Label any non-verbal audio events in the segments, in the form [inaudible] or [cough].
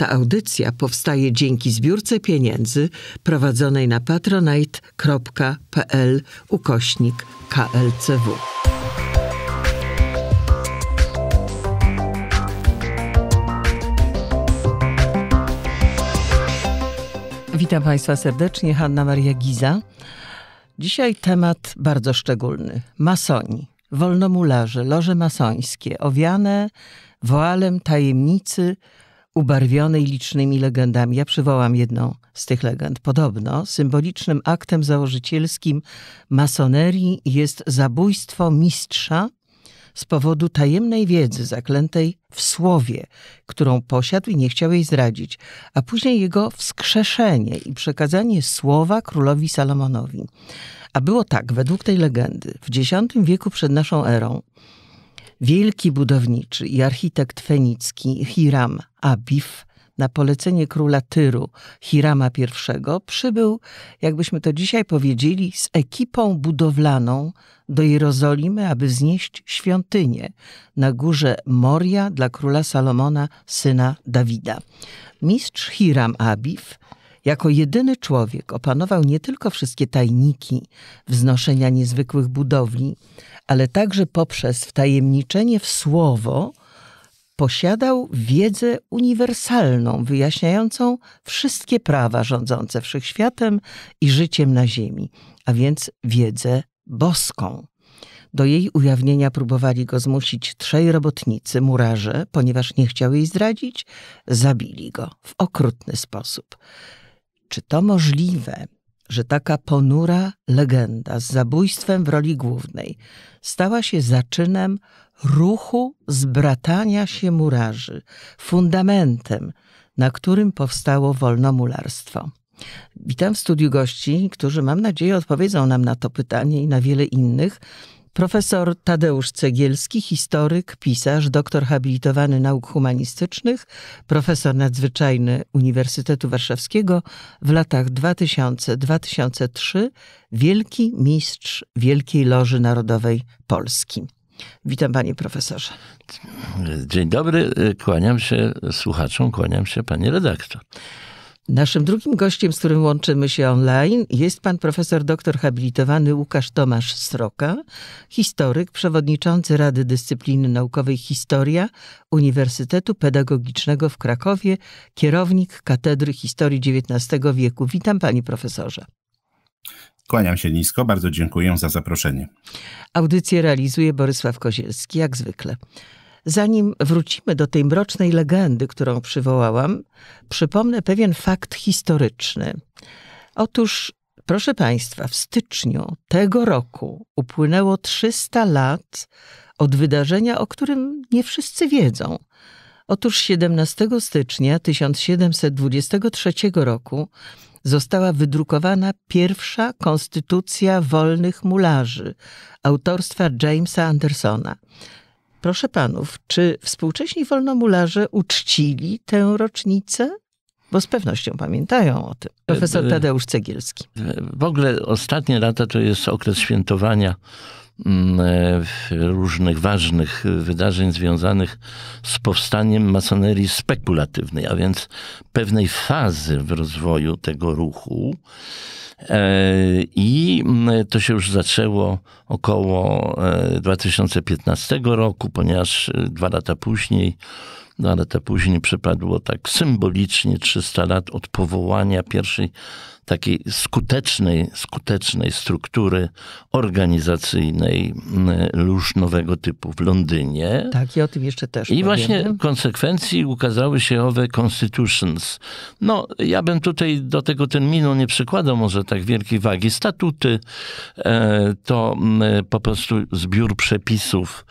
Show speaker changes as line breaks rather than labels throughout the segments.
Ta audycja powstaje dzięki zbiórce pieniędzy prowadzonej na patronite.pl ukośnik KLCW. Witam Państwa serdecznie, Hanna Maria Giza. Dzisiaj temat bardzo szczególny. Masoni, wolnomularze, loże masońskie, owiane woalem tajemnicy ubarwionej licznymi legendami. Ja przywołam jedną z tych legend. Podobno symbolicznym aktem założycielskim masonerii jest zabójstwo mistrza z powodu tajemnej wiedzy zaklętej w słowie, którą posiadł i nie chciał jej zdradzić, a później jego wskrzeszenie i przekazanie słowa królowi Salomonowi. A było tak, według tej legendy, w X wieku przed naszą erą Wielki budowniczy i architekt fenicki Hiram Abif na polecenie króla Tyru Hirama I przybył, jakbyśmy to dzisiaj powiedzieli, z ekipą budowlaną do Jerozolimy, aby wznieść świątynię na górze Moria dla króla Salomona, syna Dawida. Mistrz Hiram Abif jako jedyny człowiek opanował nie tylko wszystkie tajniki wznoszenia niezwykłych budowli, ale także poprzez wtajemniczenie w słowo posiadał wiedzę uniwersalną, wyjaśniającą wszystkie prawa rządzące wszechświatem i życiem na ziemi, a więc wiedzę boską. Do jej ujawnienia próbowali go zmusić trzej robotnicy, murarze, ponieważ nie chciał jej zdradzić, zabili go w okrutny sposób. Czy to możliwe? że taka ponura legenda z zabójstwem w roli głównej stała się zaczynem ruchu zbratania się murarzy, fundamentem, na którym powstało wolnomularstwo. Witam w studiu gości, którzy mam nadzieję odpowiedzą nam na to pytanie i na wiele innych, Profesor Tadeusz Cegielski, historyk, pisarz, doktor habilitowany nauk humanistycznych, profesor nadzwyczajny Uniwersytetu Warszawskiego w latach 2000-2003, wielki mistrz Wielkiej Loży Narodowej Polski. Witam panie profesorze. Dzień dobry, kłaniam się słuchaczom, kłaniam się pani redaktor. Naszym drugim gościem, z którym łączymy się online, jest pan profesor doktor habilitowany Łukasz Tomasz Sroka, historyk, przewodniczący Rady Dyscypliny Naukowej Historia Uniwersytetu Pedagogicznego w Krakowie, kierownik Katedry Historii XIX wieku. Witam panie profesorze.
Kłaniam się nisko, bardzo dziękuję za zaproszenie.
Audycję realizuje Borysław Kozielski, jak zwykle. Zanim wrócimy do tej mrocznej legendy, którą przywołałam, przypomnę pewien fakt historyczny. Otóż, proszę Państwa, w styczniu tego roku upłynęło 300 lat od wydarzenia, o którym nie wszyscy wiedzą. Otóż 17 stycznia 1723 roku została wydrukowana pierwsza konstytucja wolnych mularzy autorstwa Jamesa Andersona. Proszę panów, czy współcześni wolnomularze uczcili tę rocznicę? Bo z pewnością pamiętają o tym. Profesor e, e, Tadeusz Cegielski.
E, w ogóle ostatnie lata to jest okres świętowania Mm, e, różnych ważnych wydarzeń związanych z powstaniem masonerii spekulatywnej, a więc pewnej fazy w rozwoju tego ruchu. E, I mm, to się już zaczęło około 2015 e, roku, ponieważ dwa lata później dwa lata później przypadło tak symbolicznie 300 lat od powołania pierwszej takiej skutecznej, skutecznej struktury organizacyjnej mm, lóż nowego typu w Londynie.
Tak, i o tym jeszcze też I powiemy. właśnie
konsekwencji ukazały się owe constitutions. No, ja bym tutaj do tego ten minął nie przykładał może tak wielkiej wagi. Statuty e, to mm, po prostu zbiór przepisów,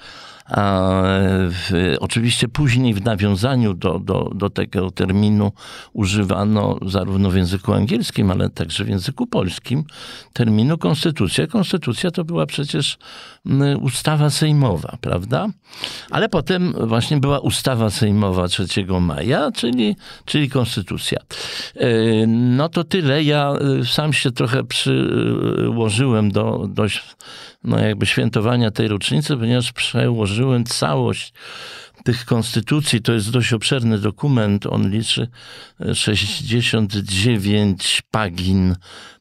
w, oczywiście później w nawiązaniu do, do, do tego terminu używano zarówno w języku angielskim, ale także w języku polskim terminu konstytucja. Konstytucja to była przecież ustawa sejmowa, prawda? Ale potem właśnie była ustawa sejmowa 3 maja, czyli, czyli konstytucja. E, no to tyle. Ja e, sam się trochę przyłożyłem do dość no jakby świętowania tej rocznicy, ponieważ przełożyłem całość tych konstytucji. To jest dość obszerny dokument. On liczy 69 e, pagin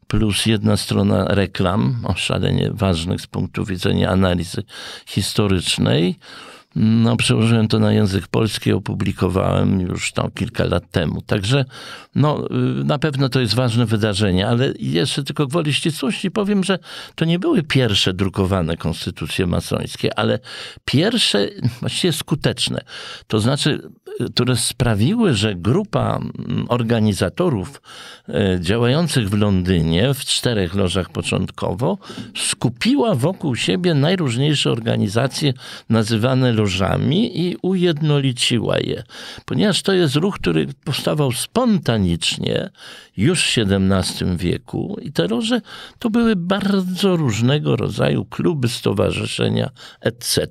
plus jedna strona reklam, szalenie ważnych z punktu widzenia analizy historycznej. No, przełożyłem to na język polski, opublikowałem już tam kilka lat temu. Także no, y, na pewno to jest ważne wydarzenie, ale jeszcze tylko gwoli ścisłości powiem, że to nie były pierwsze drukowane konstytucje masońskie, ale pierwsze właściwie skuteczne. To znaczy które sprawiły, że grupa mm, organizatorów e, działających w Londynie w czterech lożach początkowo skupiła wokół siebie najróżniejsze organizacje nazywane lożami i ujednoliciła je. Ponieważ to jest ruch, który powstawał spontanicznie już w XVII wieku i te loże to były bardzo różnego rodzaju kluby, stowarzyszenia, etc.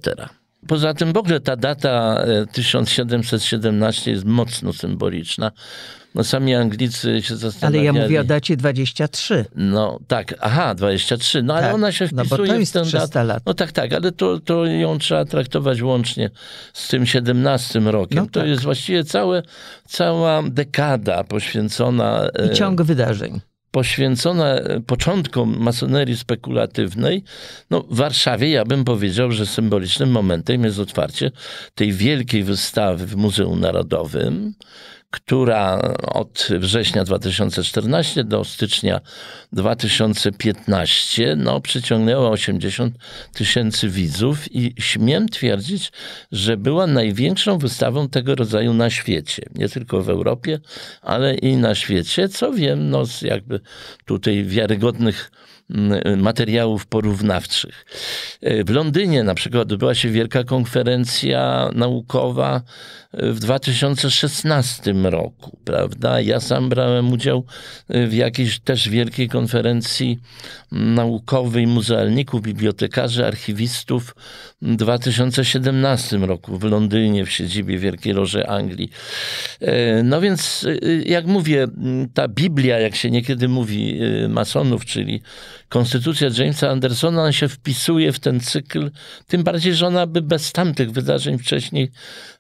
Poza tym w ogóle ta data 1717 e, jest mocno symboliczna. No sami Anglicy się zastanawiali. Ale ja mówię o
dacie 23.
No tak, aha, 23. No tak. ale ona się wpisuje no, bo to jest w ten dat... No tak, tak, ale to, to ją trzeba traktować łącznie z tym 17 rokiem. No, to tak. jest właściwie całe, cała dekada poświęcona... E, I ciąg wydarzeń poświęcona e, początkom masonerii spekulatywnej, no w Warszawie ja bym powiedział, że symbolicznym momentem jest otwarcie tej wielkiej wystawy w Muzeum Narodowym, która od września 2014 do stycznia 2015 no, przyciągnęła 80 tysięcy widzów i śmiem twierdzić, że była największą wystawą tego rodzaju na świecie. Nie tylko w Europie, ale i na świecie, co wiem no, z jakby tutaj wiarygodnych materiałów porównawczych. E, w Londynie na przykład odbyła się wielka konferencja naukowa e, w 2016 roku, prawda? Ja sam brałem udział e, w jakiejś też wielkiej konferencji naukowej muzealników, bibliotekarzy, archiwistów w 2017 roku w Londynie, w siedzibie Wielkiej Loży Anglii. No więc, jak mówię, ta Biblia, jak się niekiedy mówi masonów, czyli konstytucja Jamesa Andersona się wpisuje w ten cykl, tym bardziej, że ona by bez tamtych wydarzeń wcześniej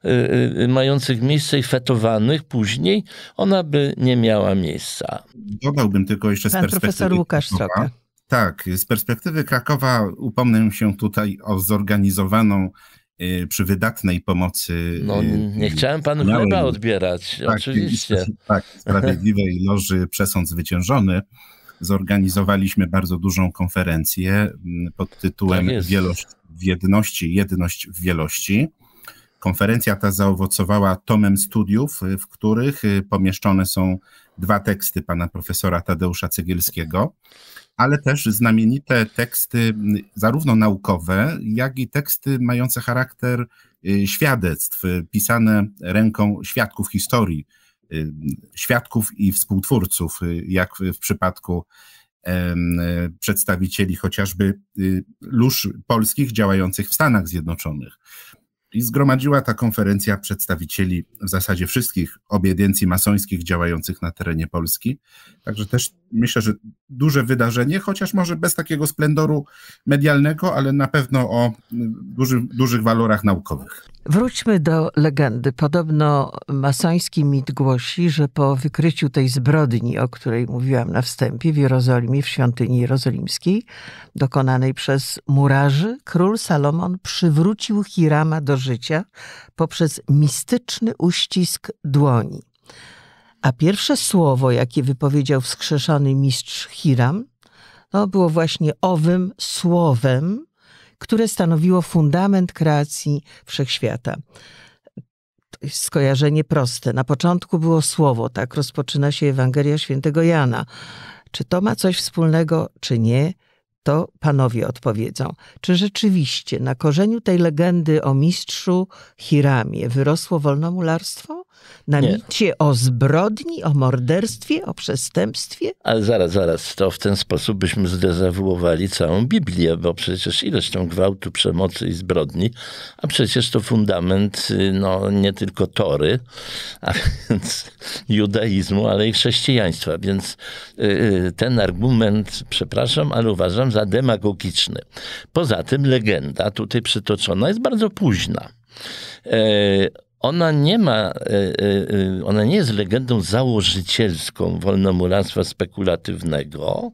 y, y, y, mających miejsce i fetowanych później, ona by nie miała miejsca.
Dodałbym tylko
jeszcze Pan z perspektywy... profesor Łukasz Soka.
Tak, z perspektywy Krakowa upomnę się tutaj o zorganizowaną przy wydatnej pomocy. No, nie chciałem panu małej, chleba odbierać, tak, oczywiście. Tak, sprawiedliwej loży przesąd zwyciężony zorganizowaliśmy bardzo dużą konferencję mm, pod tytułem tak Wielość w jedności, jedność w wielości. Konferencja ta zaowocowała tomem studiów, y, w których y, pomieszczone są dwa teksty pana profesora Tadeusza Cegielskiego, ale też znamienite teksty, mm, zarówno naukowe, jak i teksty mające charakter y, świadectw, pisane ręką świadków historii Y, świadków i współtwórców, y, jak w przypadku przedstawicieli chociażby y, lóż polskich działających w Stanach Zjednoczonych. I zgromadziła ta konferencja przedstawicieli w zasadzie wszystkich obiedencji masońskich działających na terenie Polski. Także też myślę, że duże wydarzenie, chociaż może bez takiego splendoru medialnego, ale na pewno o duży, dużych walorach naukowych.
Wróćmy do legendy. Podobno masoński mit głosi, że po wykryciu tej zbrodni, o której mówiłam na wstępie, w Jerozolimie, w świątyni jerozolimskiej, dokonanej przez murarzy, król Salomon przywrócił Hirama do życia poprzez mistyczny uścisk dłoni. A pierwsze słowo, jakie wypowiedział wskrzeszony mistrz Hiram, no, było właśnie owym słowem, które stanowiło fundament kreacji wszechświata. Skojarzenie proste. Na początku było słowo, tak rozpoczyna się Ewangelia Świętego Jana. Czy to ma coś wspólnego, czy nie? to panowie odpowiedzą, czy rzeczywiście na korzeniu tej legendy o mistrzu Hiramie wyrosło wolnomularstwo? Na Nie. micie o zbrodni, o morderstwie, o przestępstwie?
Ale zaraz, zaraz, to w ten sposób byśmy zdezawuowali całą Biblię, bo przecież ilość tą gwałtu, przemocy i zbrodni, a przecież to fundament y, no, nie tylko Tory, a [laughs] więc judaizmu, ale i chrześcijaństwa. Więc yy, ten argument, przepraszam, ale uważam za za demagogiczny. Poza tym legenda tutaj przytoczona jest bardzo późna. E, ona nie ma, e, e, ona nie jest legendą założycielską wolnomurarstwa spekulatywnego,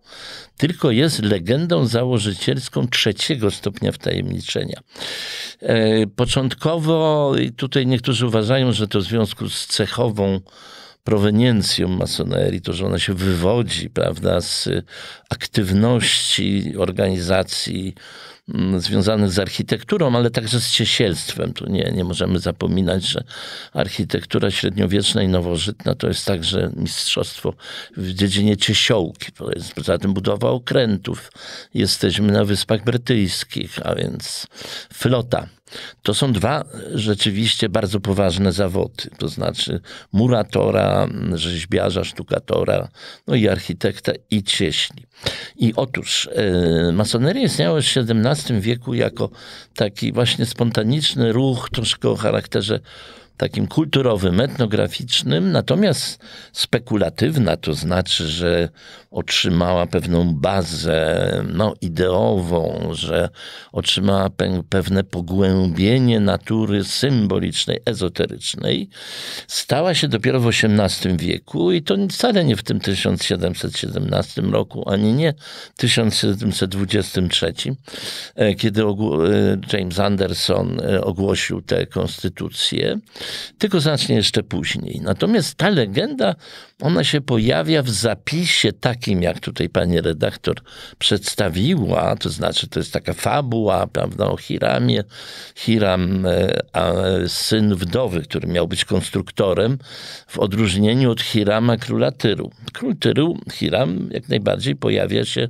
tylko jest legendą założycielską trzeciego stopnia wtajemniczenia. Początkowo, tutaj niektórzy uważają, że to w związku z cechową proweniencją masonerii, to, że ona się wywodzi prawda, z aktywności organizacji mm, związanych z architekturą, ale także z ciesielstwem. Tu nie, nie możemy zapominać, że architektura średniowieczna i nowożytna to jest także mistrzostwo w dziedzinie ciesiołki. tym budowa okrętów. Jesteśmy na Wyspach Brytyjskich, a więc flota to są dwa rzeczywiście bardzo poważne zawody, to znaczy muratora, rzeźbiarza, sztukatora, no i architekta i cieśli. I otóż yy, masoneria istniała już w XVII wieku jako taki właśnie spontaniczny ruch, troszkę o charakterze takim kulturowym, etnograficznym, natomiast spekulatywna, to znaczy, że otrzymała pewną bazę no, ideową, że otrzymała pe pewne pogłębienie natury symbolicznej, ezoterycznej, stała się dopiero w XVIII wieku i to wcale nie w tym 1717 roku, ani nie w 1723, e, kiedy e, James Anderson e, ogłosił tę konstytucję tylko znacznie jeszcze później. Natomiast ta legenda ona się pojawia w zapisie takim, jak tutaj pani redaktor przedstawiła, to znaczy to jest taka fabuła, prawda, o Hiramie. Hiram, e, syn wdowy, który miał być konstruktorem, w odróżnieniu od Hirama, króla Tyru. Król Tyru, Hiram, jak najbardziej pojawia się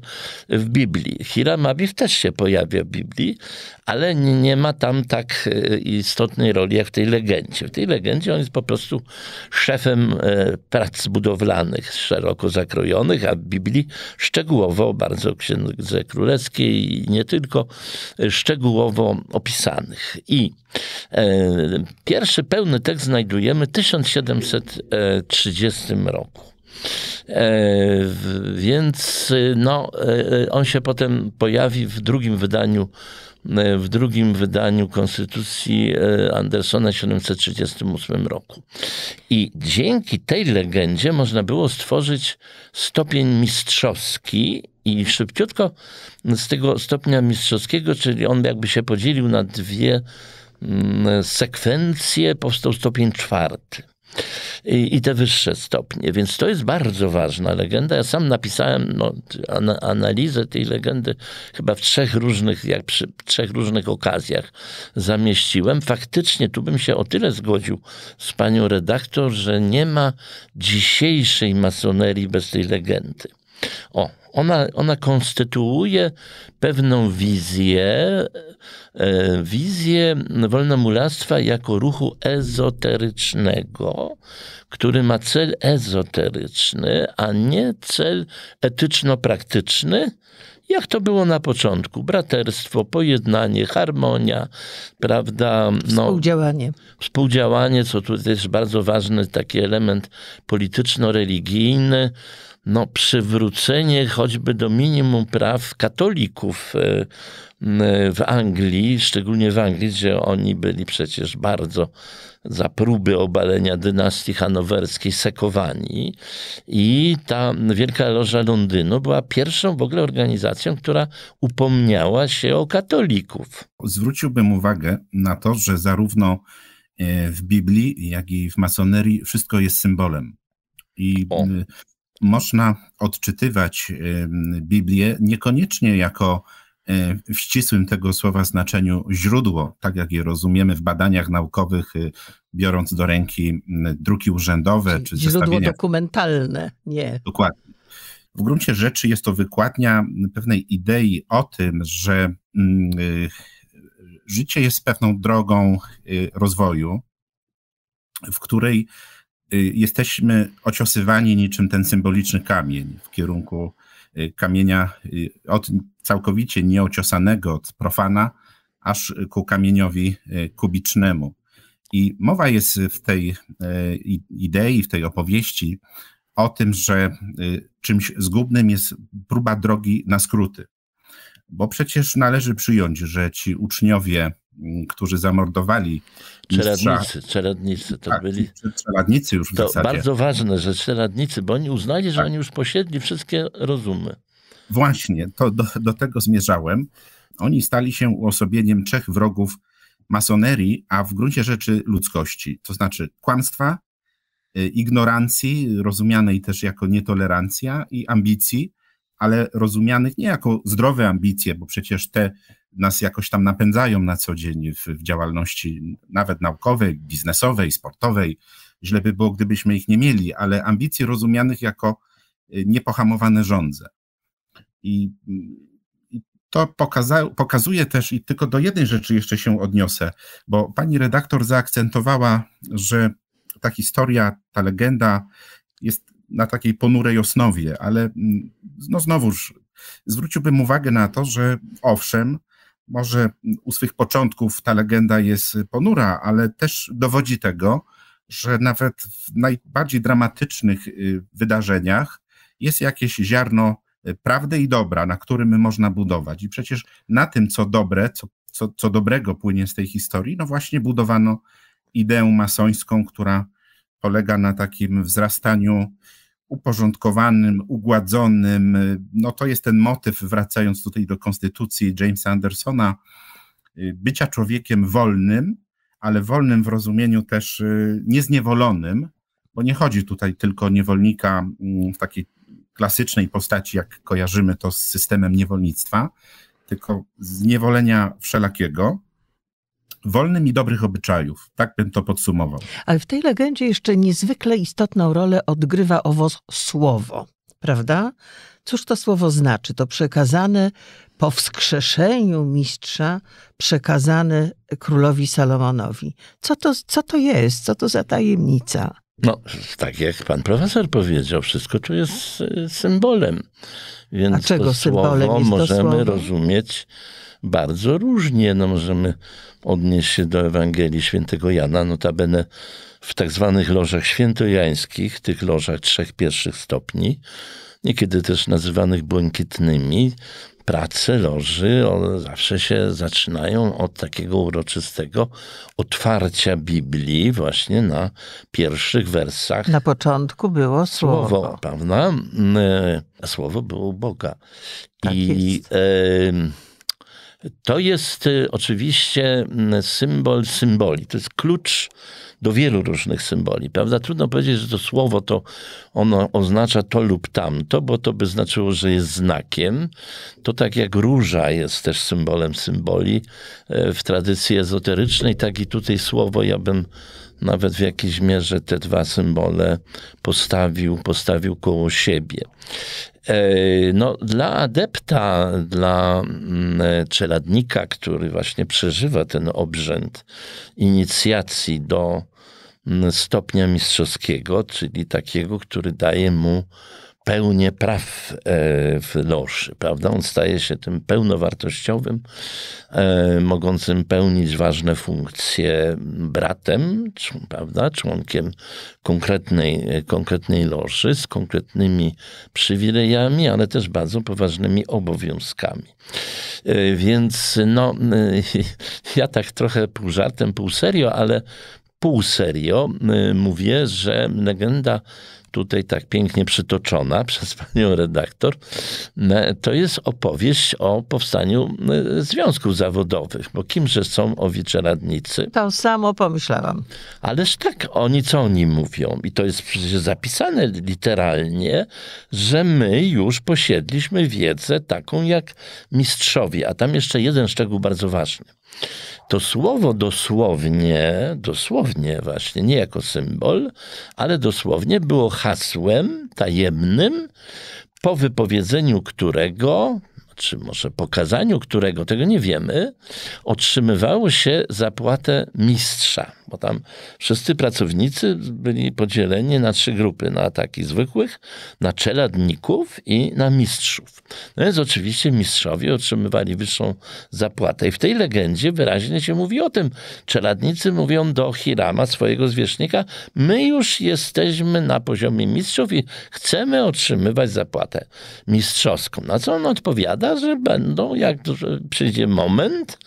w Biblii. Hiram Abif też się pojawia w Biblii, ale nie ma tam tak e, istotnej roli jak w tej legendzie. W tej legendzie on jest po prostu szefem e, prac budowlanych budowlanych, szeroko zakrojonych, a w Biblii szczegółowo, bardzo księdze królewskiej i nie tylko, szczegółowo opisanych. I e, pierwszy pełny tekst znajdujemy w 1730 roku. E, więc no, e, e, on się potem pojawi w drugim wydaniu E, w drugim wydaniu Konstytucji e, Andersona w 1738 roku. I dzięki tej legendzie można było stworzyć stopień mistrzowski i szybciutko z tego stopnia mistrzowskiego, czyli on jakby się podzielił na dwie mm, sekwencje, powstał stopień czwarty i, i te wyższe stopnie. Więc to jest bardzo ważna legenda. Ja sam napisałem no, analizę tej legendy chyba w trzech różnych, jak przy trzech różnych okazjach zamieściłem. Faktycznie tu bym się o tyle zgodził z panią redaktor, że nie ma dzisiejszej masonerii bez tej legendy. O, ona, ona konstytuuje pewną wizję, e, wizję wolnomulactwa jako ruchu ezoterycznego, który ma cel ezoteryczny, a nie cel etyczno-praktyczny, jak to było na początku. Braterstwo, pojednanie, harmonia, prawda? No,
współdziałanie.
Współdziałanie, co tutaj jest bardzo ważny taki element polityczno-religijny no, przywrócenie choćby do minimum praw katolików e, e, w Anglii, szczególnie w Anglii, gdzie oni byli przecież bardzo za próby obalenia dynastii hanowerskiej sekowani. I ta Wielka Loża Londynu była pierwszą w ogóle organizacją, która upomniała się o katolików.
Zwróciłbym uwagę na to, że zarówno e, w Biblii, jak i w masonerii wszystko jest symbolem. I o można odczytywać Biblię niekoniecznie jako e, w ścisłym tego słowa znaczeniu źródło, tak jak je rozumiemy w badaniach naukowych, y, biorąc do ręki druki urzędowe czy źródło zestawienia.
dokumentalne, nie.
Dokładnie. W gruncie rzeczy jest to wykładnia pewnej idei o tym, że mm, y, życie jest pewną drogą y, rozwoju, w której Y, jesteśmy ociosywani niczym ten symboliczny kamień w kierunku y, kamienia y, od całkowicie nieociosanego, od profana, aż ku kamieniowi kubicznemu. I mowa jest w tej e, idei, w tej opowieści o tym, że czymś zgubnym jest próba drogi na skróty. Bo przecież należy przyjąć, że ci uczniowie, mm, którzy zamordowali
Czeladnicy, czeladnicy to tak, byli. Czeladnicy już w to zasadzie. Bardzo ważne, że czeladnicy, bo oni uznali, że tak. oni już posiedli wszystkie rozumy. Właśnie, to do,
do tego zmierzałem. Oni stali się uosobieniem trzech wrogów masonerii, a w gruncie rzeczy ludzkości, to znaczy kłamstwa, y, ignorancji, rozumianej też jako nietolerancja i ambicji, ale rozumianych nie jako zdrowe ambicje, bo przecież te nas jakoś tam napędzają na co dzień w, w działalności nawet naukowej, biznesowej, sportowej. Źle by było, gdybyśmy ich nie mieli, ale ambicji rozumianych jako y, niepohamowane rządze. I, i to pokaza, pokazuje też, i tylko do jednej rzeczy jeszcze się odniosę, bo pani redaktor zaakcentowała, że ta historia, ta legenda jest na takiej ponurej osnowie, ale mm, no znowuż zwróciłbym uwagę na to, że owszem, może u swych początków ta legenda jest ponura, ale też dowodzi tego, że nawet w najbardziej dramatycznych y, wydarzeniach jest jakieś ziarno y, prawdy i dobra, na którym można budować. I przecież na tym, co dobre, co, co, co dobrego płynie z tej historii, no właśnie budowano ideę masońską, która polega na takim wzrastaniu uporządkowanym, ugładzonym. Y, no to jest ten motyw, wracając tutaj do konstytucji Jamesa Andersona, y, bycia człowiekiem wolnym, ale wolnym w rozumieniu też y, niezniewolonym, bo nie chodzi tutaj tylko o niewolnika mm, w takiej klasycznej postaci, jak kojarzymy to z systemem niewolnictwa, tylko zniewolenia wszelakiego wolnym i dobrych obyczajów. Tak bym to podsumował.
Ale w tej legendzie jeszcze niezwykle istotną rolę odgrywa owo słowo, prawda? Cóż to słowo znaczy? To przekazane po wskrzeszeniu mistrza, przekazane królowi Salomonowi. Co to, co to jest? Co to za tajemnica?
No, tak jak pan profesor powiedział, wszystko tu jest y, symbolem. Więc A czego to symbolem możemy rozumieć bardzo różnie. No, możemy odnieść się do Ewangelii Świętego Jana, notabene w tak zwanych lożach świętojańskich, tych lożach trzech pierwszych stopni, niekiedy też nazywanych błękitnymi, prace loży zawsze się zaczynają od takiego uroczystego otwarcia Biblii właśnie na pierwszych wersach. Na początku było słowo. Słowo, prawda? Mm, e, słowo było Boga. Tak I jest. To jest y, oczywiście mm, symbol symboli. To jest klucz do wielu różnych symboli, prawda? Trudno powiedzieć, że to słowo to ono oznacza to lub tamto, bo to by znaczyło, że jest znakiem. To tak jak róża jest też symbolem symboli e, w tradycji ezoterycznej, tak i tutaj słowo ja bym nawet w jakiejś mierze te dwa symbole postawił, postawił koło siebie. No, dla adepta, dla mm, e, czeladnika, który właśnie przeżywa ten obrzęd inicjacji do mm, stopnia mistrzowskiego, czyli takiego, który daje mu pełnię praw e, w loży, prawda? On staje się tym pełnowartościowym, e, mogącym pełnić ważne funkcje bratem, prawda? Członkiem konkretnej, e, konkretnej loży z konkretnymi przywilejami, ale też bardzo poważnymi obowiązkami. Więc no, [laughs] ja tak trochę pół żartem, pół serio, ale pół serio mówię, że legenda tutaj tak pięknie przytoczona [laughs] przez panią redaktor, e, to jest opowieść o powstaniu e, związków zawodowych, bo kimże są owicze radnicy? To samo pomyślałam. Ależ tak, oni co oni mówią? I to jest przecież zapisane literalnie, że my już posiedliśmy wiedzę taką jak mistrzowie, a tam jeszcze jeden szczegół bardzo ważny to słowo dosłownie, dosłownie właśnie, nie jako symbol, ale dosłownie było hasłem tajemnym, po wypowiedzeniu którego czy może pokazaniu którego, tego nie wiemy, otrzymywało się zapłatę mistrza, bo tam wszyscy pracownicy byli podzieleni na trzy grupy, na takich zwykłych, na czeladników i na mistrzów. No więc oczywiście mistrzowie otrzymywali wyższą zapłatę i w tej legendzie wyraźnie się mówi o tym. Czeladnicy mówią do Hirama, swojego zwierzchnika, my już jesteśmy na poziomie mistrzów i chcemy otrzymywać zapłatę mistrzowską. Na co on odpowiada? że będą, jak przyjdzie moment,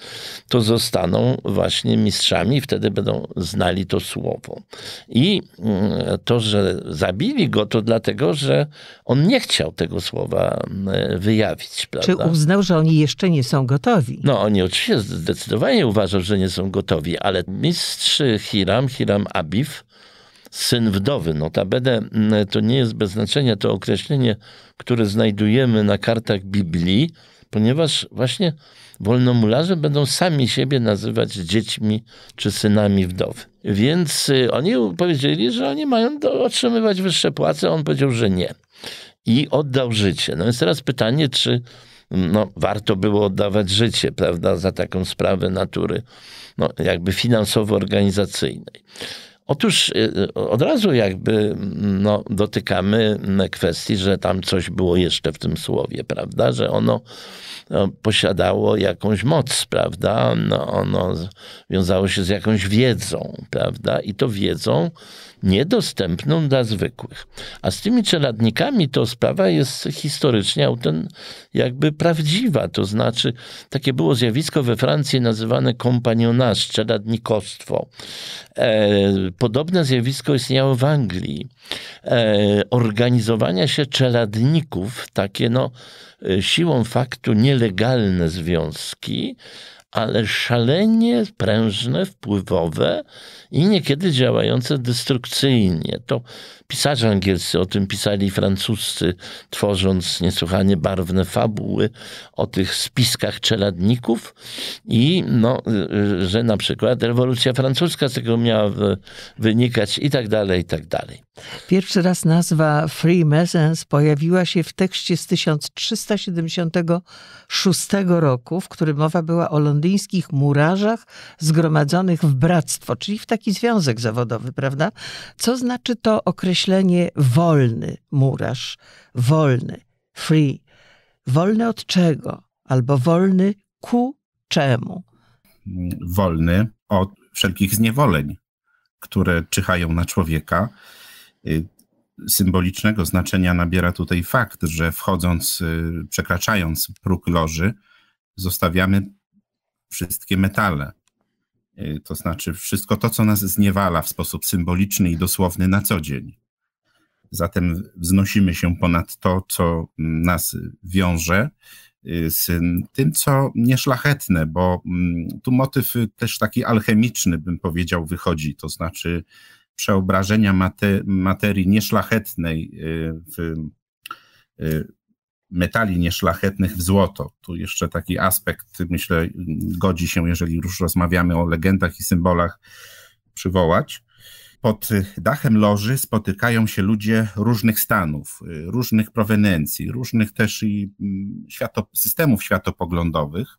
to zostaną właśnie mistrzami, wtedy będą znali to słowo. I mm, to, że zabili go, to dlatego, że on nie chciał tego słowa e, wyjawić. Prawda? Czy uznał,
że oni jeszcze nie są gotowi?
No, oni oczywiście zdecydowanie uważają, że nie są gotowi, ale mistrz Hiram, Hiram Abif, syn wdowy. Notabene mm, to nie jest bez znaczenia to określenie, które znajdujemy na kartach Biblii, ponieważ właśnie wolnomularze będą sami siebie nazywać dziećmi czy synami wdowy. Więc y, oni powiedzieli, że oni mają otrzymywać wyższe płace, on powiedział, że nie. I oddał życie. No więc teraz pytanie, czy mm, no, warto było oddawać życie, prawda, za taką sprawę natury, no, jakby finansowo-organizacyjnej. Otóż y, y, od razu jakby no, dotykamy kwestii, że tam coś było jeszcze w tym słowie, prawda? Że ono no, posiadało jakąś moc, prawda? No, ono wiązało się z jakąś wiedzą, prawda? I to wiedzą, niedostępną dla zwykłych. A z tymi czeladnikami to sprawa jest historycznie ten jakby prawdziwa, to znaczy takie było zjawisko we Francji nazywane kompanionaż, czeladnikostwo. E, podobne zjawisko istniało w Anglii. E, organizowania się czeladników, takie no e, siłą faktu nielegalne związki, ale szalenie prężne, wpływowe i niekiedy działające destrukcyjnie. To pisarze angielscy, o tym pisali francuscy, tworząc niesłychanie barwne fabuły o tych spiskach czeladników i no, że na przykład rewolucja francuska z tego miała wynikać i tak dalej, i tak dalej.
Pierwszy raz nazwa Freemasons pojawiła się w tekście z 1376 roku, w którym mowa była o londyńskich murarzach zgromadzonych w bractwo, czyli w taki związek zawodowy, prawda? Co znaczy to określenie określenie wolny murarz, wolny, free. Wolny od czego? Albo wolny ku czemu?
Wolny od wszelkich zniewoleń, które czyhają na człowieka. Y, symbolicznego znaczenia nabiera tutaj fakt, że wchodząc, y, przekraczając próg loży, zostawiamy wszystkie metale, y, to znaczy wszystko to, co nas zniewala w sposób symboliczny i dosłowny na co dzień. Zatem wznosimy się ponad to, co nas wiąże y, z tym, co nieszlachetne, bo mm, tu motyw też taki alchemiczny, bym powiedział, wychodzi, to znaczy przeobrażenia mate, materii nieszlachetnej y, w y, metali nieszlachetnych w złoto. Tu jeszcze taki aspekt, myślę, godzi się, jeżeli już rozmawiamy o legendach i symbolach, przywołać pod dachem loży spotykają się ludzie różnych stanów, y, różnych prowenencji, różnych też i mm, światop systemów światopoglądowych.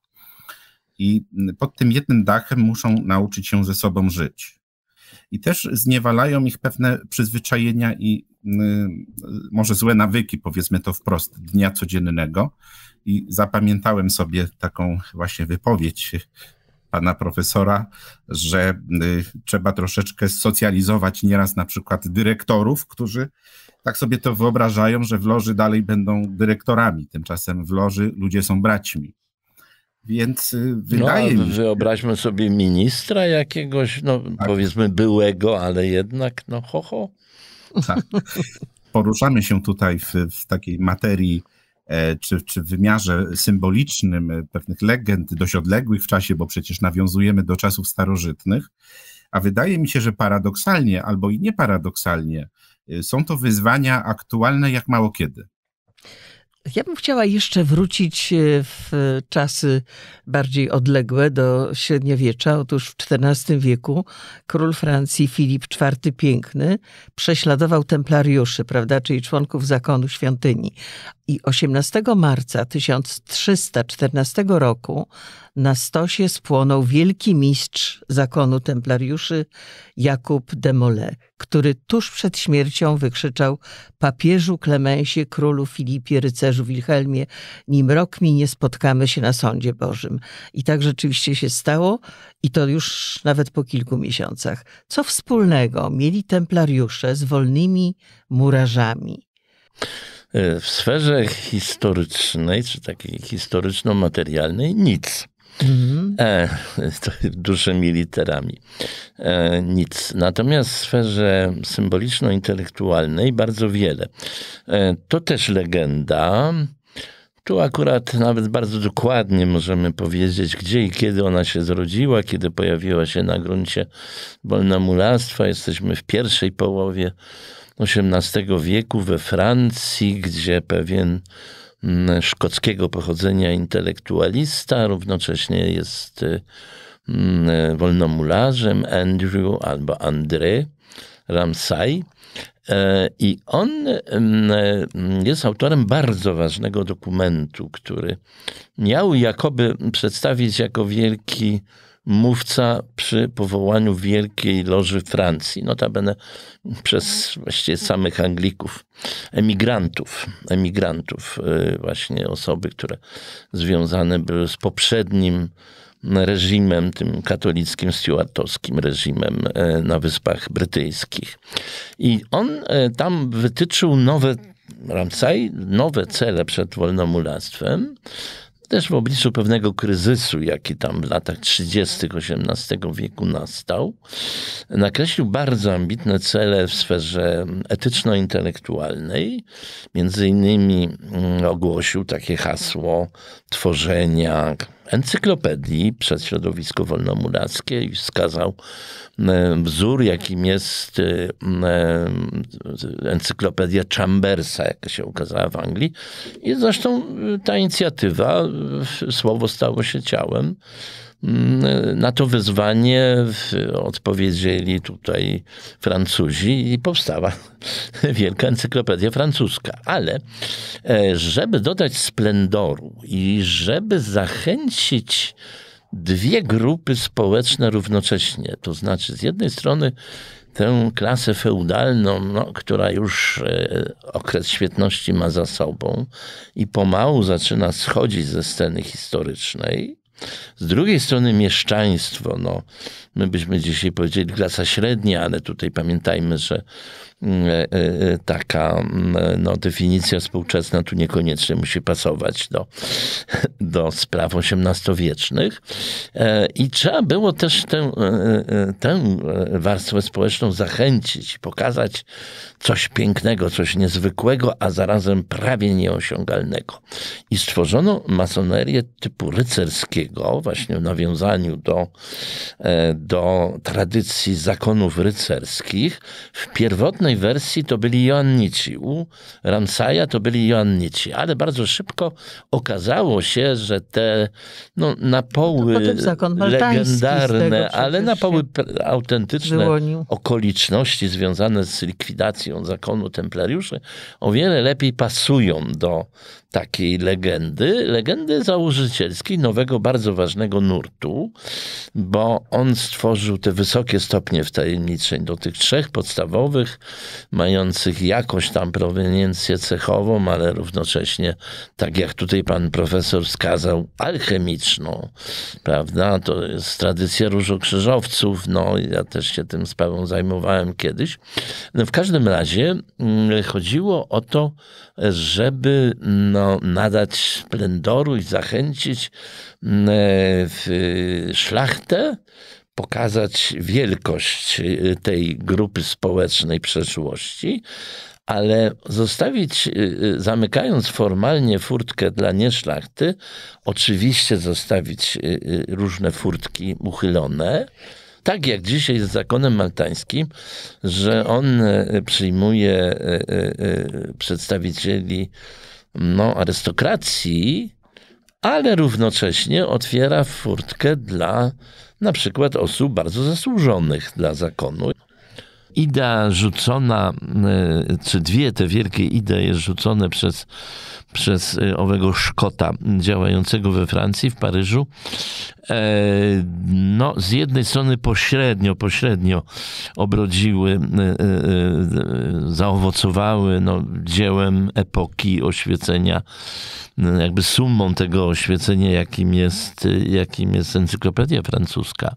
I mm, pod tym jednym dachem muszą nauczyć się ze sobą żyć. I też zniewalają ich pewne przyzwyczajenia i mm, y, może złe nawyki, powiedzmy to wprost, dnia codziennego. I zapamiętałem sobie taką właśnie wypowiedź pana profesora, że y, trzeba troszeczkę socjalizować nieraz na przykład dyrektorów, którzy tak sobie to wyobrażają, że w loży dalej będą dyrektorami, tymczasem w loży ludzie są braćmi.
Więc y, wydaje no, mi się. Wyobraźmy sobie ministra jakiegoś, no tak. powiedzmy byłego, ale jednak, no ho, ho.
Tak. Poruszamy się tutaj w, w takiej materii E, czy, czy w wymiarze symbolicznym e, pewnych legend dość odległych w czasie, bo przecież nawiązujemy do czasów starożytnych. A wydaje mi się, że paradoksalnie albo i nieparadoksalnie e, są to wyzwania aktualne jak mało kiedy.
Ja bym chciała jeszcze wrócić e, w czasy bardziej odległe do średniowiecza. Otóż w XIV wieku król Francji Filip IV Piękny prześladował templariuszy, prawda, czyli członków zakonu świątyni. I 18 marca 1314 roku na stosie spłonął wielki mistrz zakonu templariuszy Jakub de Molay, który tuż przed śmiercią wykrzyczał papieżu Klemensie, królu Filipie, rycerzu Wilhelmie, nim rok mi nie spotkamy się na sądzie Bożym. I tak rzeczywiście się stało i to już nawet po kilku miesiącach. Co wspólnego mieli templariusze z wolnymi murarzami?
W sferze historycznej, czy takiej historyczno-materialnej, nic. Mm -hmm. e, [laughs] dużymi literami. E, nic. Natomiast w sferze symboliczno-intelektualnej bardzo wiele. E, to też legenda. Tu akurat nawet bardzo dokładnie możemy powiedzieć, gdzie i kiedy ona się zrodziła, kiedy pojawiła się na gruncie wolnomularstwa. Jesteśmy w pierwszej połowie XVIII wieku we Francji, gdzie pewien Mm, szkockiego pochodzenia intelektualista, równocześnie jest y, mm, y, wolnomularzem Andrew albo André Ramsay. E, I on mm, jest autorem bardzo ważnego dokumentu, który miał jakoby przedstawić jako wielki mówca przy powołaniu Wielkiej Loży Francji, notabene przez właściwie samych Anglików, emigrantów, emigrantów, y, właśnie osoby, które związane były z poprzednim reżimem, tym katolickim, stuartowskim reżimem y, na Wyspach Brytyjskich. I on y, tam wytyczył nowe Ramsay nowe cele przed wolnomulactwem, też w obliczu pewnego kryzysu, jaki tam w latach 30. XVIII wieku nastał, nakreślił bardzo ambitne cele w sferze etyczno-intelektualnej. Między innymi mm, ogłosił takie hasło tworzenia encyklopedii przez środowisko wolnomurackie i wskazał e, wzór, jakim jest e, e, encyklopedia Chambersa, jaka się ukazała w Anglii. I zresztą ta inicjatywa, słowo stało się ciałem, Mm, na to wyzwanie odpowiedzieli tutaj Francuzi i powstała [laughs] wielka encyklopedia francuska. Ale e, żeby dodać splendoru i żeby zachęcić dwie grupy społeczne równocześnie, to znaczy z jednej strony tę klasę feudalną, no, która już e, okres świetności ma za sobą i pomału zaczyna schodzić ze sceny historycznej, z drugiej strony mieszczaństwo, no, my byśmy dzisiaj powiedzieli klasa średnia, ale tutaj pamiętajmy, że Mm, e, e, e, taka mm, no, definicja współczesna tu niekoniecznie musi pasować do, [laughs] do spraw XVIII-wiecznych. I trzeba było też tę, tę warstwę społeczną zachęcić, pokazać coś pięknego, coś niezwykłego, a zarazem prawie nieosiągalnego. I stworzono masonerię typu rycerskiego, właśnie w nawiązaniu do, do tradycji zakonów rycerskich. W pierwotnej wersji to byli Joannici, u Ramsaja to byli Joannici, ale bardzo szybko okazało się, że te no, poły legendarne, ale na poły autentyczne wyłonił. okoliczności związane z likwidacją zakonu templariuszy o wiele lepiej pasują do, takiej legendy, legendy założycielskiej nowego, bardzo ważnego nurtu, bo on stworzył te wysokie stopnie wtajemniczeń do tych trzech podstawowych, mających jakoś tam proweniencję cechową, ale równocześnie, tak jak tutaj pan profesor wskazał, alchemiczną, prawda? To jest tradycja różokrzyżowców, no ja też się tym sprawą zajmowałem kiedyś. No, w każdym razie mm, chodziło o to, żeby no, nadać splendoru i zachęcić e, e, szlachtę, pokazać wielkość e, tej grupy społecznej przeszłości, ale zostawić, zamykając formalnie furtkę dla nieszlachty, oczywiście zostawić różne furtki uchylone, tak jak dzisiaj z zakonem maltańskim, że on e, przyjmuje e, e, przedstawicieli no, arystokracji, ale równocześnie otwiera furtkę dla na przykład osób bardzo zasłużonych dla zakonu. Idea rzucona, czy dwie te wielkie idee rzucone przez przez y, owego Szkota działającego we Francji, w Paryżu. E, no, z jednej strony pośrednio, pośrednio obrodziły, y, y, zaowocowały no, dziełem epoki oświecenia, jakby sumą tego oświecenia, jakim jest, jakim jest encyklopedia francuska.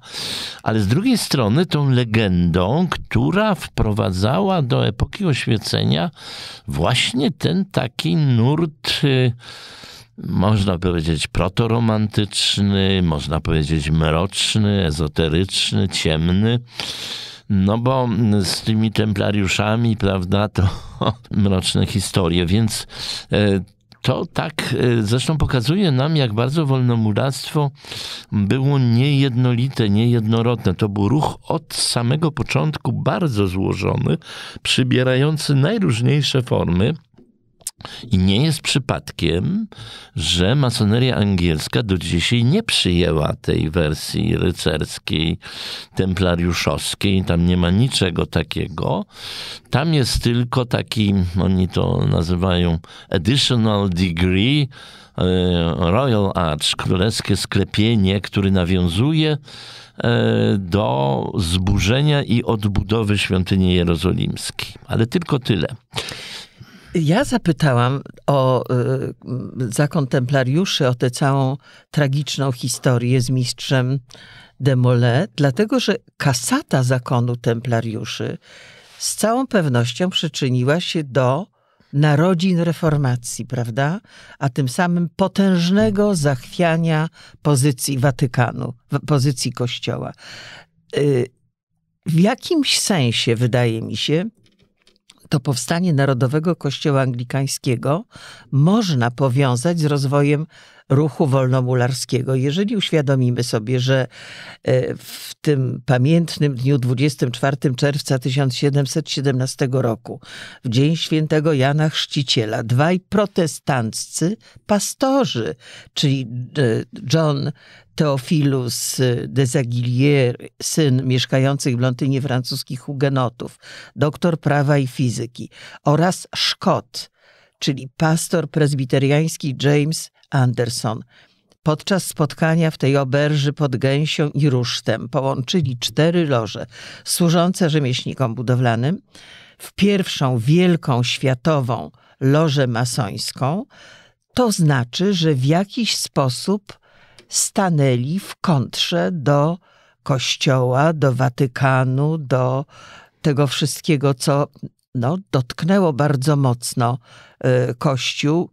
Ale z drugiej strony tą legendą, która wprowadzała do epoki oświecenia właśnie ten taki nurt czy można powiedzieć protoromantyczny, można powiedzieć mroczny, ezoteryczny, ciemny. No bo z tymi templariuszami, prawda, to [laughs] mroczne historie, więc e, to tak e, zresztą pokazuje nam, jak bardzo wolnomuractwo było niejednolite, niejednorodne. To był ruch od samego początku bardzo złożony, przybierający najróżniejsze formy. I nie jest przypadkiem, że masoneria angielska do dzisiaj nie przyjęła tej wersji rycerskiej, templariuszowskiej. Tam nie ma niczego takiego. Tam jest tylko taki, oni to nazywają additional degree e, Royal Arch, królewskie sklepienie, który nawiązuje e, do zburzenia i odbudowy świątyni jerozolimskiej. Ale tylko tyle.
Ja zapytałam o y, zakontemplariuszy, o tę całą tragiczną historię z mistrzem Molay, dlatego że kasata zakonu templariuszy z całą pewnością przyczyniła się do narodzin reformacji, prawda? A tym samym potężnego zachwiania pozycji Watykanu, pozycji Kościoła. Y, w jakimś sensie, wydaje mi się, to powstanie Narodowego Kościoła Anglikańskiego można powiązać z rozwojem ruchu wolnomularskiego. Jeżeli uświadomimy sobie, że e, w tym pamiętnym dniu 24 czerwca 1717 roku, w dzień świętego Jana Chrzciciela, dwaj protestanccy pastorzy, czyli e, John Teofilus y, de Zagillier, syn mieszkających w Londynie francuskich hugenotów, doktor prawa i fizyki, oraz Szkot, czyli pastor prezbiteriański James Anderson. Podczas spotkania w tej oberży pod gęsią i rusztem połączyli cztery loże służące rzemieślnikom budowlanym w pierwszą wielką światową lożę masońską. To znaczy, że w jakiś sposób stanęli w kontrze do Kościoła, do Watykanu, do tego wszystkiego, co no, dotknęło bardzo mocno e, Kościół,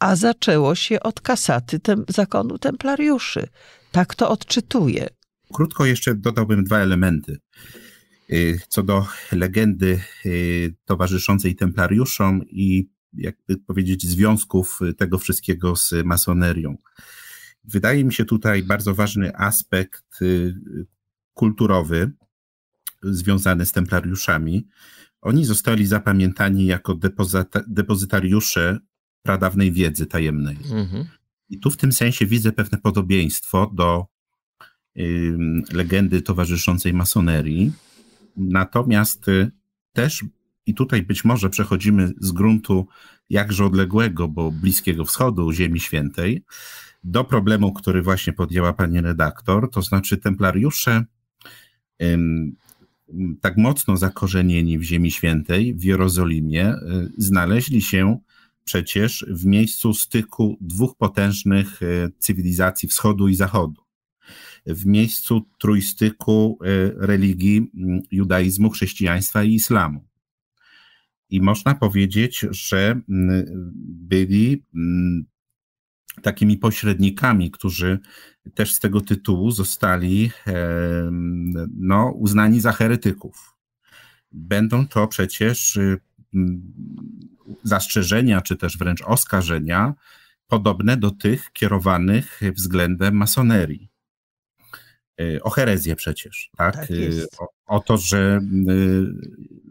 a zaczęło się od kasaty tem, zakonu templariuszy. Tak to odczytuję. Krótko jeszcze
dodałbym dwa elementy. E, co do legendy e, towarzyszącej templariuszom i, jakby powiedzieć, związków tego wszystkiego z masonerią. Wydaje mi się tutaj bardzo ważny aspekt y, kulturowy związany z templariuszami. Oni zostali zapamiętani jako depozytariusze pradawnej wiedzy tajemnej. Mhm. I tu w tym sensie widzę pewne podobieństwo do y, legendy towarzyszącej masonerii. Natomiast y, też, i tutaj być może przechodzimy z gruntu jakże odległego, bo Bliskiego Wschodu, Ziemi Świętej, do problemu, który właśnie podjęła pani redaktor, to znaczy templariusze tak mocno zakorzenieni w Ziemi Świętej, w Jerozolimie, e, znaleźli się przecież w miejscu styku dwóch potężnych e, cywilizacji wschodu i zachodu. W miejscu trójstyku e, religii judaizmu, chrześcijaństwa i islamu. I można powiedzieć, że byli takimi pośrednikami, którzy też z tego tytułu zostali no, uznani za heretyków. Będą to przecież mm, zastrzeżenia, czy też wręcz oskarżenia podobne do tych kierowanych względem masonerii. E, o herezję przecież, tak? tak e, o, o, to, że e,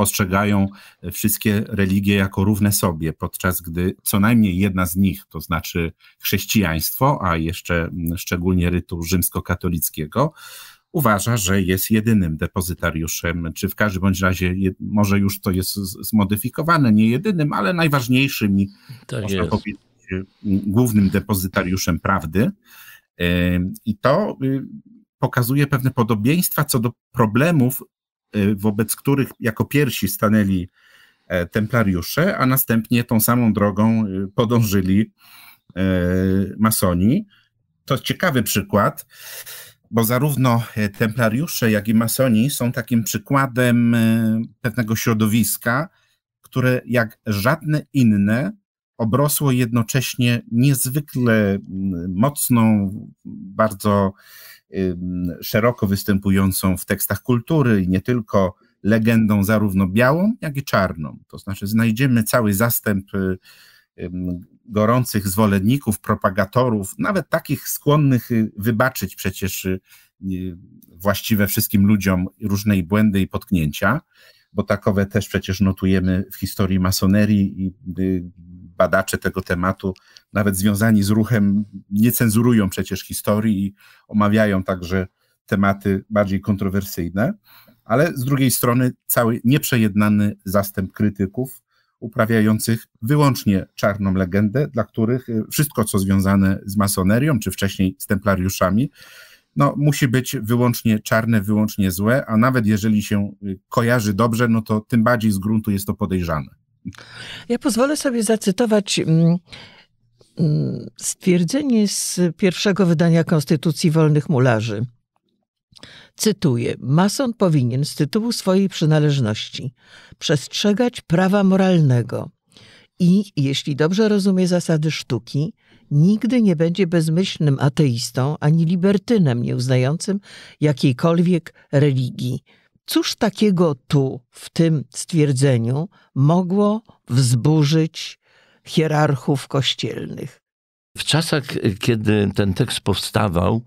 postrzegają e, wszystkie religie jako równe sobie, podczas gdy co najmniej jedna z nich, to znaczy chrześcijaństwo, a jeszcze mm, szczególnie rytu rzymskokatolickiego, uważa, że jest jedynym depozytariuszem, czy w każdym bądź razie może już to jest zmodyfikowane, nie jedynym, ale najważniejszym i tak można jest. powiedzieć e, głównym depozytariuszem prawdy. E, I to y, pokazuje pewne podobieństwa co do problemów Y, wobec których jako pierwsi stanęli e, templariusze, a następnie tą samą drogą y, podążyli e, masoni. To ciekawy przykład, bo zarówno e, templariusze, jak i masoni są takim przykładem pewnego środowiska, które jak żadne inne obrosło jednocześnie niezwykle mocną, bardzo szeroko występującą w tekstach kultury i nie tylko legendą zarówno białą, jak i czarną. To znaczy znajdziemy cały zastęp y, gorących zwolenników, propagatorów, nawet takich skłonnych y, wybaczyć przecież y, właściwe wszystkim ludziom różne błędy i potknięcia, bo takowe też przecież notujemy w historii masonerii i badacze tego tematu, nawet związani z ruchem, nie cenzurują przecież historii i omawiają także tematy bardziej kontrowersyjne, ale z drugiej strony cały nieprzejednany zastęp krytyków uprawiających wyłącznie czarną legendę, dla których e, wszystko, co związane z masonerią, czy wcześniej z templariuszami, no, musi być wyłącznie czarne, wyłącznie złe, a nawet jeżeli się e, kojarzy dobrze, no to tym bardziej z gruntu jest to podejrzane.
Ja pozwolę sobie zacytować mm, mm, stwierdzenie z pierwszego wydania Konstytucji Wolnych Mularzy. Cytuję: Mason powinien z tytułu swojej przynależności przestrzegać prawa moralnego i, jeśli dobrze rozumie zasady sztuki, nigdy nie będzie bezmyślnym ateistą ani libertynem nieuznającym jakiejkolwiek religii. Cóż takiego tu, w tym stwierdzeniu, mogło wzburzyć hierarchów kościelnych?
W czasach, kiedy ten tekst powstawał,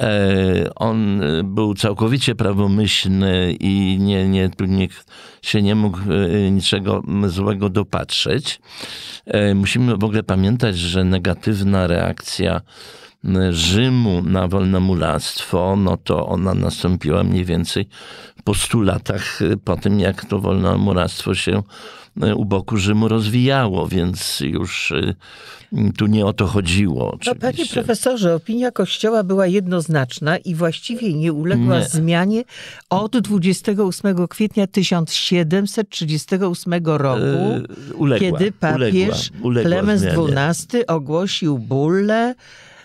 e, on był całkowicie prawomyślny i nie, nie, tu nikt się nie mógł e, niczego złego dopatrzeć. E, musimy w ogóle pamiętać, że negatywna reakcja Rzymu na wolnomularstwo, no to ona nastąpiła mniej więcej po stu latach y, po tym, jak to wolnomularstwo się y, u boku Rzymu rozwijało, więc już y, mm, tu nie o to chodziło. No,
panie profesorze, opinia Kościoła była jednoznaczna i właściwie nie uległa nie. zmianie od 28 kwietnia 1738 roku, yy, uległa, kiedy papież uległa, uległa Klemens zmianie. XII ogłosił bullę,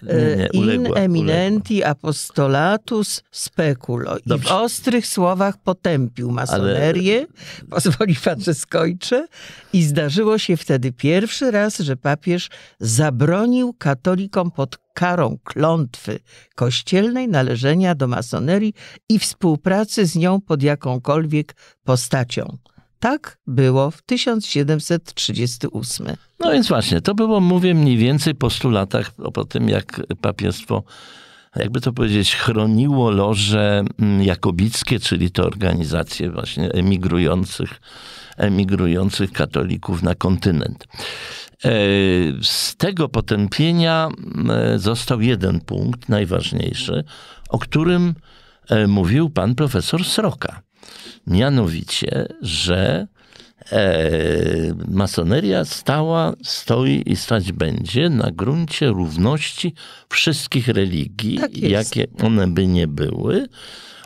E, in eminenti apostolatus speculo. I w ostrych słowach potępił masonerię, Ale... pozwoli pan, że skończę. I zdarzyło się wtedy pierwszy raz, że papież zabronił katolikom pod karą klątwy kościelnej należenia do masonerii i współpracy z nią pod jakąkolwiek postacią. Tak było w 1738.
No więc właśnie, to było, mówię, mniej więcej po 100 latach, po tym jak papieństwo, jakby to powiedzieć, chroniło loże mm, jakobickie, czyli te organizacje właśnie emigrujących, emigrujących katolików na kontynent. E, z tego potępienia mm, został jeden punkt, najważniejszy, o którym e, mówił pan profesor Sroka. Mianowicie, że e, masoneria stała, stoi i stać będzie na gruncie równości wszystkich religii, tak jakie one by nie były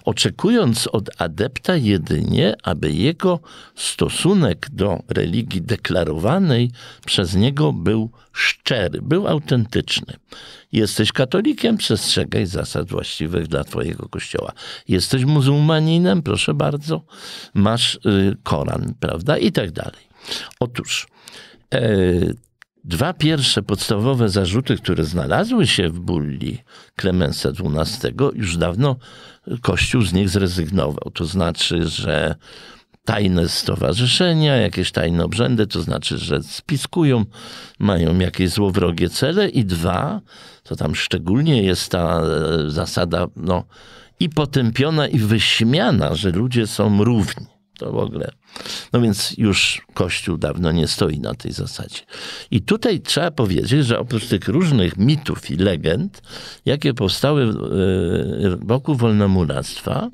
oczekując od adepta jedynie, aby jego stosunek do religii deklarowanej przez niego był szczery, był autentyczny. Jesteś katolikiem, przestrzegaj zasad właściwych dla Twojego kościoła. Jesteś muzułmaninem, proszę bardzo, masz y, Koran, prawda? I tak dalej. Otóż. E, dwa pierwsze podstawowe zarzuty, które znalazły się w bulli Klemensa XII, już dawno Kościół z nich zrezygnował. To znaczy, że tajne stowarzyszenia, jakieś tajne obrzędy, to znaczy, że spiskują, mają jakieś złowrogie cele i dwa, to tam szczególnie jest ta e, zasada no, i potępiona i wyśmiana, że ludzie są równi. To w ogóle no więc już Kościół dawno nie stoi na tej zasadzie. I tutaj trzeba powiedzieć, że oprócz tych różnych mitów i legend, jakie powstały e, wokół wolnomuractwa,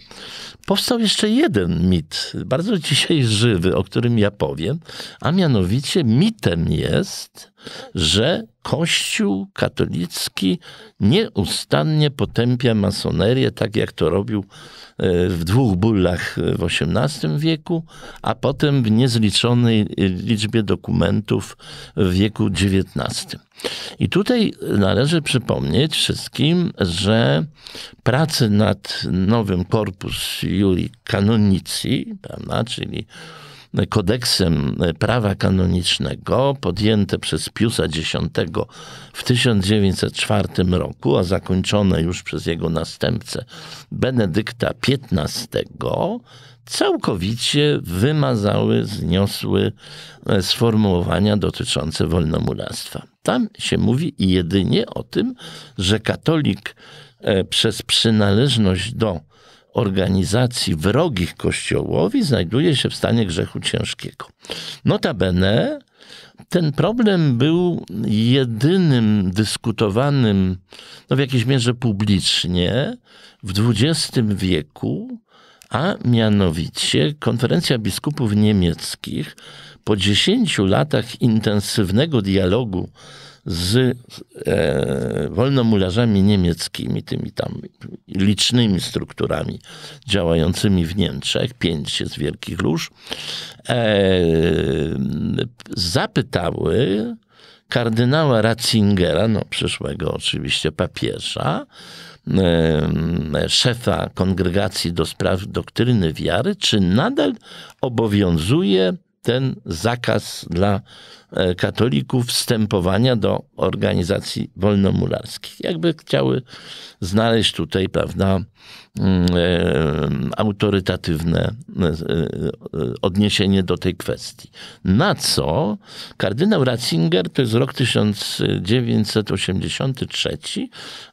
powstał jeszcze jeden mit, bardzo dzisiaj żywy, o którym ja powiem, a mianowicie mitem jest, że Kościół katolicki nieustannie potępia masonerię, tak jak to robił e, w dwóch bullach w XVIII wieku, a potem w niezliczonej liczbie dokumentów w wieku XIX. I tutaj należy przypomnieć wszystkim, że prace nad nowym korpus Juri Kanonici, prawda, czyli kodeksem prawa kanonicznego podjęte przez Piusa X w 1904 roku, a zakończone już przez jego następcę Benedykta XV, całkowicie wymazały, zniosły e, sformułowania dotyczące wolnomuractwa. Tam się mówi jedynie o tym, że katolik e, przez przynależność do organizacji wrogich Kościołowi znajduje się w stanie grzechu ciężkiego. Notabene ten problem był jedynym dyskutowanym no w jakiejś mierze publicznie w XX wieku a mianowicie konferencja biskupów niemieckich po 10 latach intensywnego dialogu z e, wolnomularzami niemieckimi, tymi tam licznymi strukturami działającymi w Niemczech, pięć z wielkich róż, e, zapytały kardynała Ratzingera, no przyszłego oczywiście papieża, szefa kongregacji do spraw doktryny wiary, czy nadal obowiązuje ten zakaz dla e, katolików wstępowania do organizacji wolnomularskich. Jakby chciały znaleźć tutaj, prawda, mm, e, autorytatywne e, odniesienie do tej kwestii. Na co kardynał Ratzinger, to jest rok 1983,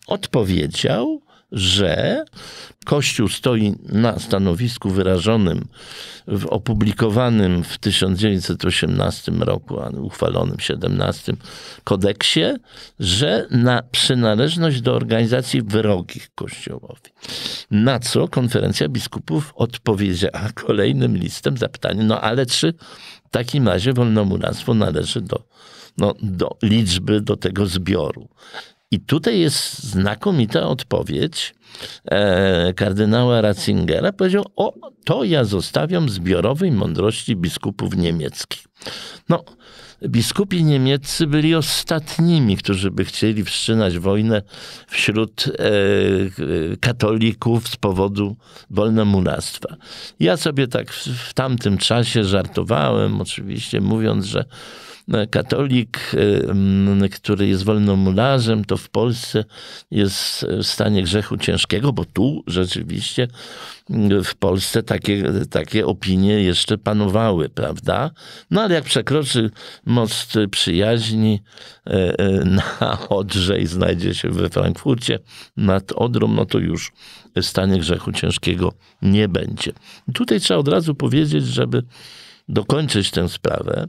odpowiedział, że Kościół stoi na stanowisku wyrażonym w opublikowanym w 1918 roku, a uchwalonym w 17 kodeksie, że na przynależność do organizacji wrogich Kościołowi. Na co konferencja biskupów odpowiedziała kolejnym listem zapytanie, no ale czy w takim razie wolnomuractwo należy do, no, do liczby, do tego zbioru. I tutaj jest znakomita odpowiedź e, kardynała Ratzingera. Powiedział, o, to ja zostawiam zbiorowej mądrości biskupów niemieckich. No, biskupi niemieccy byli ostatnimi, którzy by chcieli wszczynać wojnę wśród e, katolików z powodu wolnomunactwa. Ja sobie tak w, w tamtym czasie żartowałem, oczywiście mówiąc, że no, katolik, który jest wolnomularzem, to w Polsce jest w stanie grzechu ciężkiego, bo tu rzeczywiście w Polsce takie, takie opinie jeszcze panowały, prawda? No ale jak przekroczy most przyjaźni e, e, na Odrze i znajdzie się we Frankfurcie nad Odrą, no to już stanie grzechu ciężkiego nie będzie. I tutaj trzeba od razu powiedzieć, żeby dokończyć tę sprawę,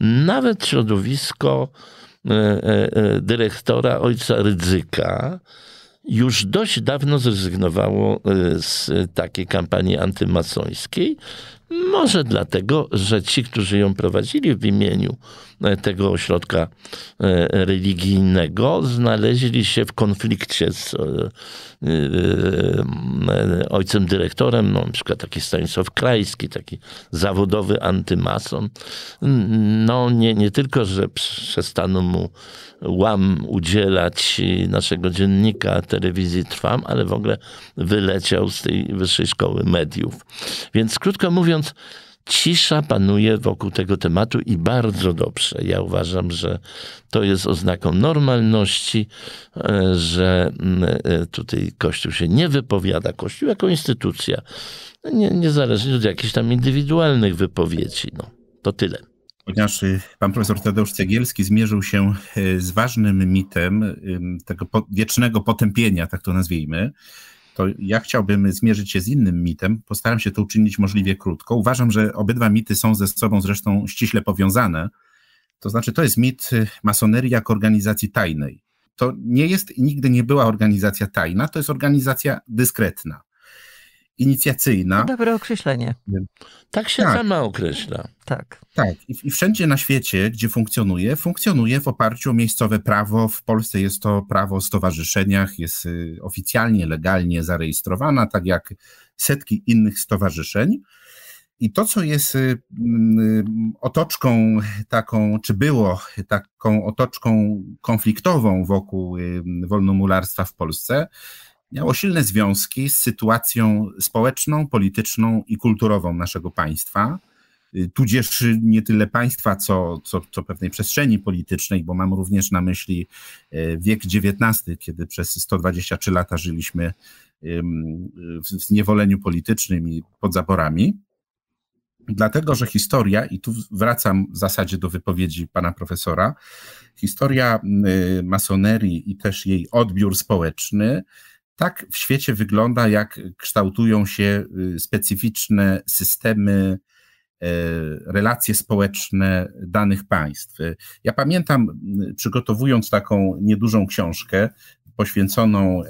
nawet środowisko e, e, e, dyrektora ojca Rydzyka już dość dawno zrezygnowało z takiej kampanii antymasońskiej, może dlatego, że ci, którzy ją prowadzili w imieniu e, tego ośrodka e, religijnego, znaleźli się w konflikcie z e, ojcem dyrektorem, no, na przykład taki Stanisław Krajski, taki zawodowy antymason. No nie, nie tylko, że przestano mu łam udzielać naszego dziennika telewizji Trwam, ale w ogóle wyleciał z tej Wyższej Szkoły Mediów. Więc krótko mówiąc, mówiąc, cisza panuje wokół tego tematu i bardzo dobrze. Ja uważam, że to jest oznaką normalności, e, że mm, e, tutaj Kościół się nie wypowiada. Kościół jako instytucja, no nie, niezależnie od jakichś tam indywidualnych wypowiedzi. No, to tyle.
Ponieważ y, pan profesor Tadeusz Cegielski zmierzył się y, z ważnym mitem tego wiecznego potępienia, tak to nazwijmy, to ja chciałbym zmierzyć się z innym mitem. Postaram się to uczynić możliwie krótko. Uważam, że obydwa mity są ze sobą zresztą ściśle powiązane. To znaczy, to jest mit y, masonerii jako organizacji tajnej. To nie jest i nigdy nie była organizacja tajna, to jest organizacja dyskretna, inicjacyjna. No,
dobre określenie. Tak się tak. sama
określa. Tak. Tak. I, I, wszędzie na świecie, gdzie funkcjonuje, funkcjonuje w oparciu o miejscowe prawo. W Polsce jest to prawo o stowarzyszeniach, jest y, oficjalnie, legalnie zarejestrowana, tak jak setki innych stowarzyszeń. I to, co jest y, mm, y, otoczką taką, czy było taką otoczką konfliktową wokół y, wolnomularstwa w Polsce, miało silne związki z sytuacją społeczną, polityczną i kulturową naszego państwa, y, tudzież nie tyle państwa, co, co, co pewnej przestrzeni politycznej, bo mam również na myśli y, wiek XIX, kiedy przez 123 lata żyliśmy w zniewoleniu politycznym i pod zaborami. Dlatego, że historia, i tu wracam w zasadzie do wypowiedzi pana profesora, historia y, masonerii i też jej odbiór społeczny tak w świecie wygląda, jak kształtują się y, specyficzne systemy, y, relacje społeczne danych państw. Ja pamiętam, y, przygotowując taką niedużą książkę poświęconą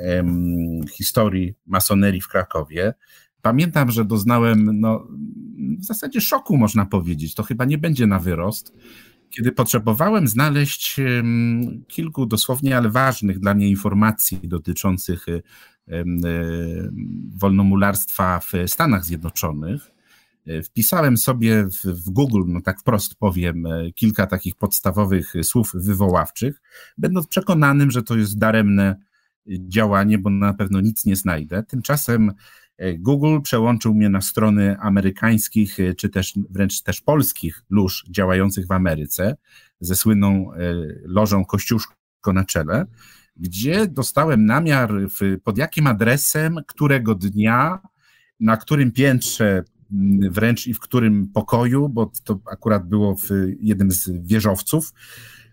historii masonerii w Krakowie, pamiętam, że doznałem no, w zasadzie szoku, można powiedzieć. To chyba nie będzie na wyrost kiedy potrzebowałem znaleźć kilku dosłownie, ale ważnych dla mnie informacji dotyczących wolnomularstwa w Stanach Zjednoczonych, e, wpisałem sobie w Google, no tak wprost powiem, e, kilka takich podstawowych słów wywoławczych, będąc przekonanym, że to jest daremne działanie, bo na pewno nic nie znajdę. Tymczasem Google przełączył mnie na strony amerykańskich, e, czy też wręcz też polskich lóż działających w Ameryce, ze słynną e, lożą Kościuszko na czele, gdzie dostałem namiar, w, pod jakim adresem, którego dnia, na którym piętrze wręcz i w którym pokoju, bo to akurat było w jednym z wieżowców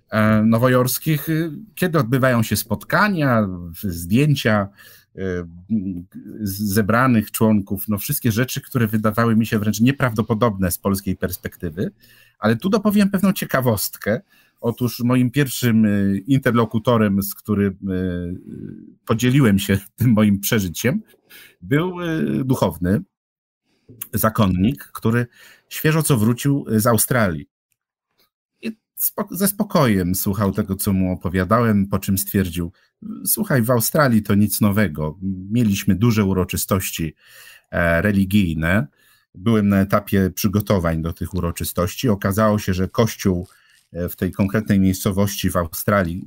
e, nowojorskich, kiedy odbywają się spotkania, zdjęcia, E, zebranych członków, no wszystkie rzeczy, które wydawały mi się wręcz nieprawdopodobne z polskiej perspektywy, ale tu dopowiem pewną ciekawostkę. Otóż moim pierwszym e, interlokutorem, z którym e, podzieliłem się [laughs] tym moim przeżyciem, był duchowny, zakonnik, który świeżo co wrócił z Australii. I ze spokojem słuchał tego, co mu opowiadałem, po czym stwierdził: Słuchaj, w Australii to nic nowego. Mieliśmy duże uroczystości e, religijne. Byłem na etapie przygotowań do tych uroczystości. Okazało się, że kościół e, w tej konkretnej miejscowości w Australii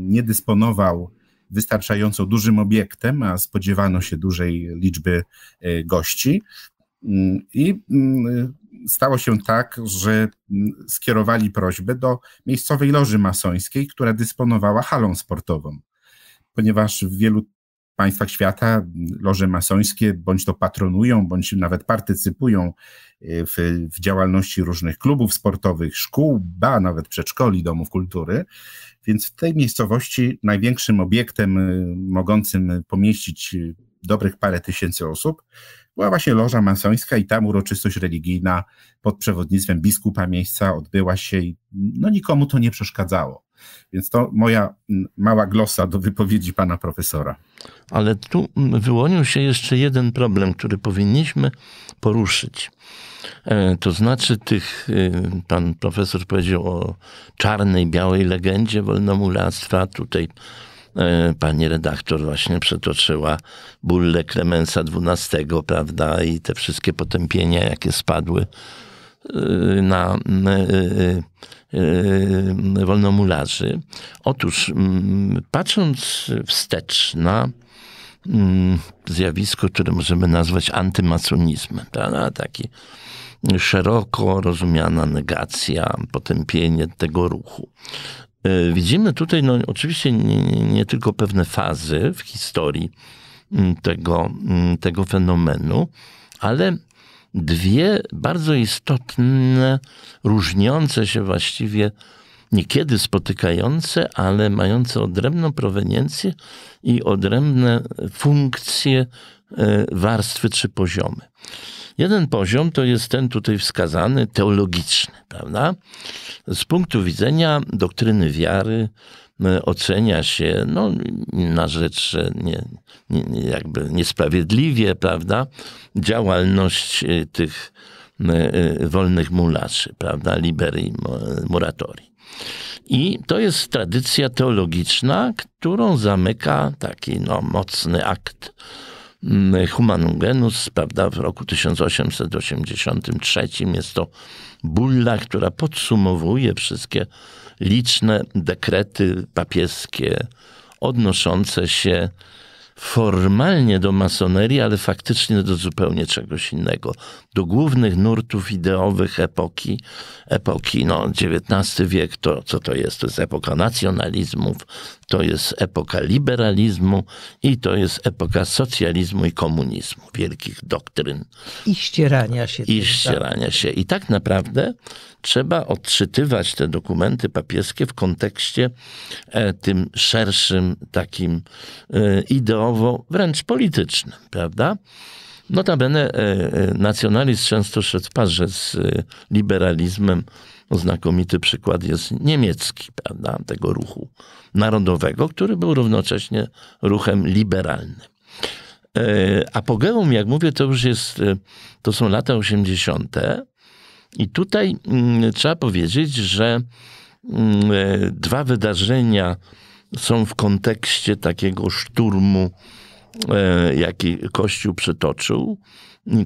nie dysponował wystarczająco dużym obiektem, a spodziewano się dużej liczby e, gości. Mm, I mm, stało się tak, że mm, skierowali prośbę do miejscowej loży masońskiej, która dysponowała halą sportową ponieważ w wielu państwach świata loże masońskie bądź to patronują, bądź nawet partycypują y, w, w, działalności różnych klubów sportowych, szkół, ba, nawet przedszkoli, domów kultury. Więc w tej miejscowości największym obiektem y, mogącym pomieścić y, dobrych parę tysięcy osób była właśnie loża masońska i tam uroczystość religijna pod przewodnictwem biskupa miejsca odbyła się i no nikomu to nie przeszkadzało. Więc to moja mm, mała glosa do wypowiedzi pana profesora.
Ale tu wyłonił się jeszcze jeden problem, który powinniśmy poruszyć. E, to znaczy tych, e, pan profesor powiedział o czarnej, białej legendzie wolnomulactwa, tutaj e, pani redaktor właśnie przetoczyła bulle Klemensa XII, prawda, i te wszystkie potępienia, jakie spadły Y, na y, y, wolnomularzy. Otóż mm, patrząc wstecz na mm, zjawisko, które możemy nazwać antymasonizmem, prawda? taki szeroko rozumiana negacja, potępienie tego ruchu. Widzimy tutaj no, oczywiście nie, nie tylko pewne fazy w historii mm, tego, tego fenomenu, ale dwie bardzo istotne, różniące się właściwie, niekiedy spotykające, ale mające odrębną proweniencję i odrębne funkcje, e, warstwy czy poziomy. Jeden poziom to jest ten tutaj wskazany, teologiczny, prawda? Z punktu widzenia doktryny wiary, E, ocenia się no, na rzecz nie, nie, jakby niesprawiedliwie, prawda, działalność e, tych e, wolnych mularzy, prawda, liberi muratori. I to jest tradycja teologiczna, którą zamyka taki no, mocny akt Humanum Genus, prawda, w roku 1883 jest to bulla, która podsumowuje wszystkie liczne dekrety papieskie odnoszące się formalnie do masonerii, ale faktycznie do zupełnie czegoś innego. Do głównych nurtów ideowych epoki, epoki no, XIX wiek, to co to jest? To jest epoka nacjonalizmów, to jest epoka liberalizmu i to jest epoka socjalizmu i komunizmu, wielkich doktryn.
I ścierania się. I tak? ścierania
tak. się. I tak naprawdę trzeba odczytywać te dokumenty papieskie w kontekście e, tym szerszym, takim e, ideowym, wręcz politycznym, prawda? Notabene e, e, nacjonalizm często szedł w parze z e, liberalizmem. Znakomity przykład jest niemiecki, prawda, tego ruchu narodowego, który był równocześnie ruchem liberalnym. Apogeum, jak mówię, to już jest, to są lata 80. I tutaj mm, trzeba powiedzieć, że mm, dwa wydarzenia są w kontekście takiego szturmu, e, jaki Kościół przytoczył,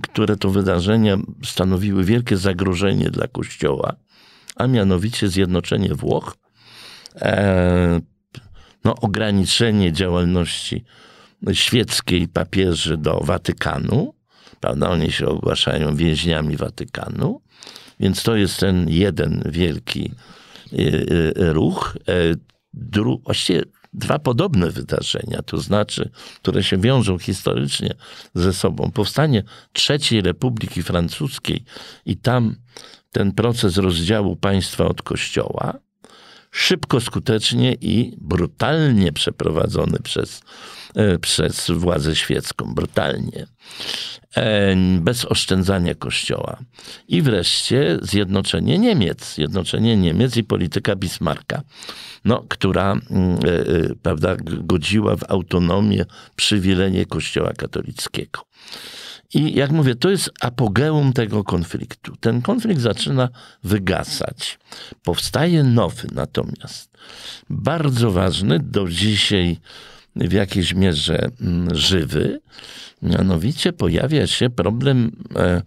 które to wydarzenia stanowiły wielkie zagrożenie dla Kościoła, a mianowicie zjednoczenie Włoch, e, no, ograniczenie działalności świeckiej papieży do Watykanu, prawda? Oni się ogłaszają więźniami Watykanu, więc to jest ten jeden wielki e, ruch dru, właściwie dwa podobne wydarzenia, to znaczy, które się wiążą historycznie ze sobą. Powstanie III Republiki Francuskiej i tam ten proces rozdziału państwa od kościoła, szybko, skutecznie i brutalnie przeprowadzony przez, e, przez władzę świecką. Brutalnie. E, bez oszczędzania kościoła. I wreszcie zjednoczenie Niemiec. Zjednoczenie Niemiec i polityka Bismarcka, no, która mm, e, prawda, godziła w autonomię, przywileje kościoła katolickiego. I jak mówię, to jest apogeum tego konfliktu. Ten konflikt zaczyna wygasać. Powstaje nowy natomiast, bardzo ważny, do dzisiaj w jakiejś mierze mm, żywy, mianowicie pojawia się problem e,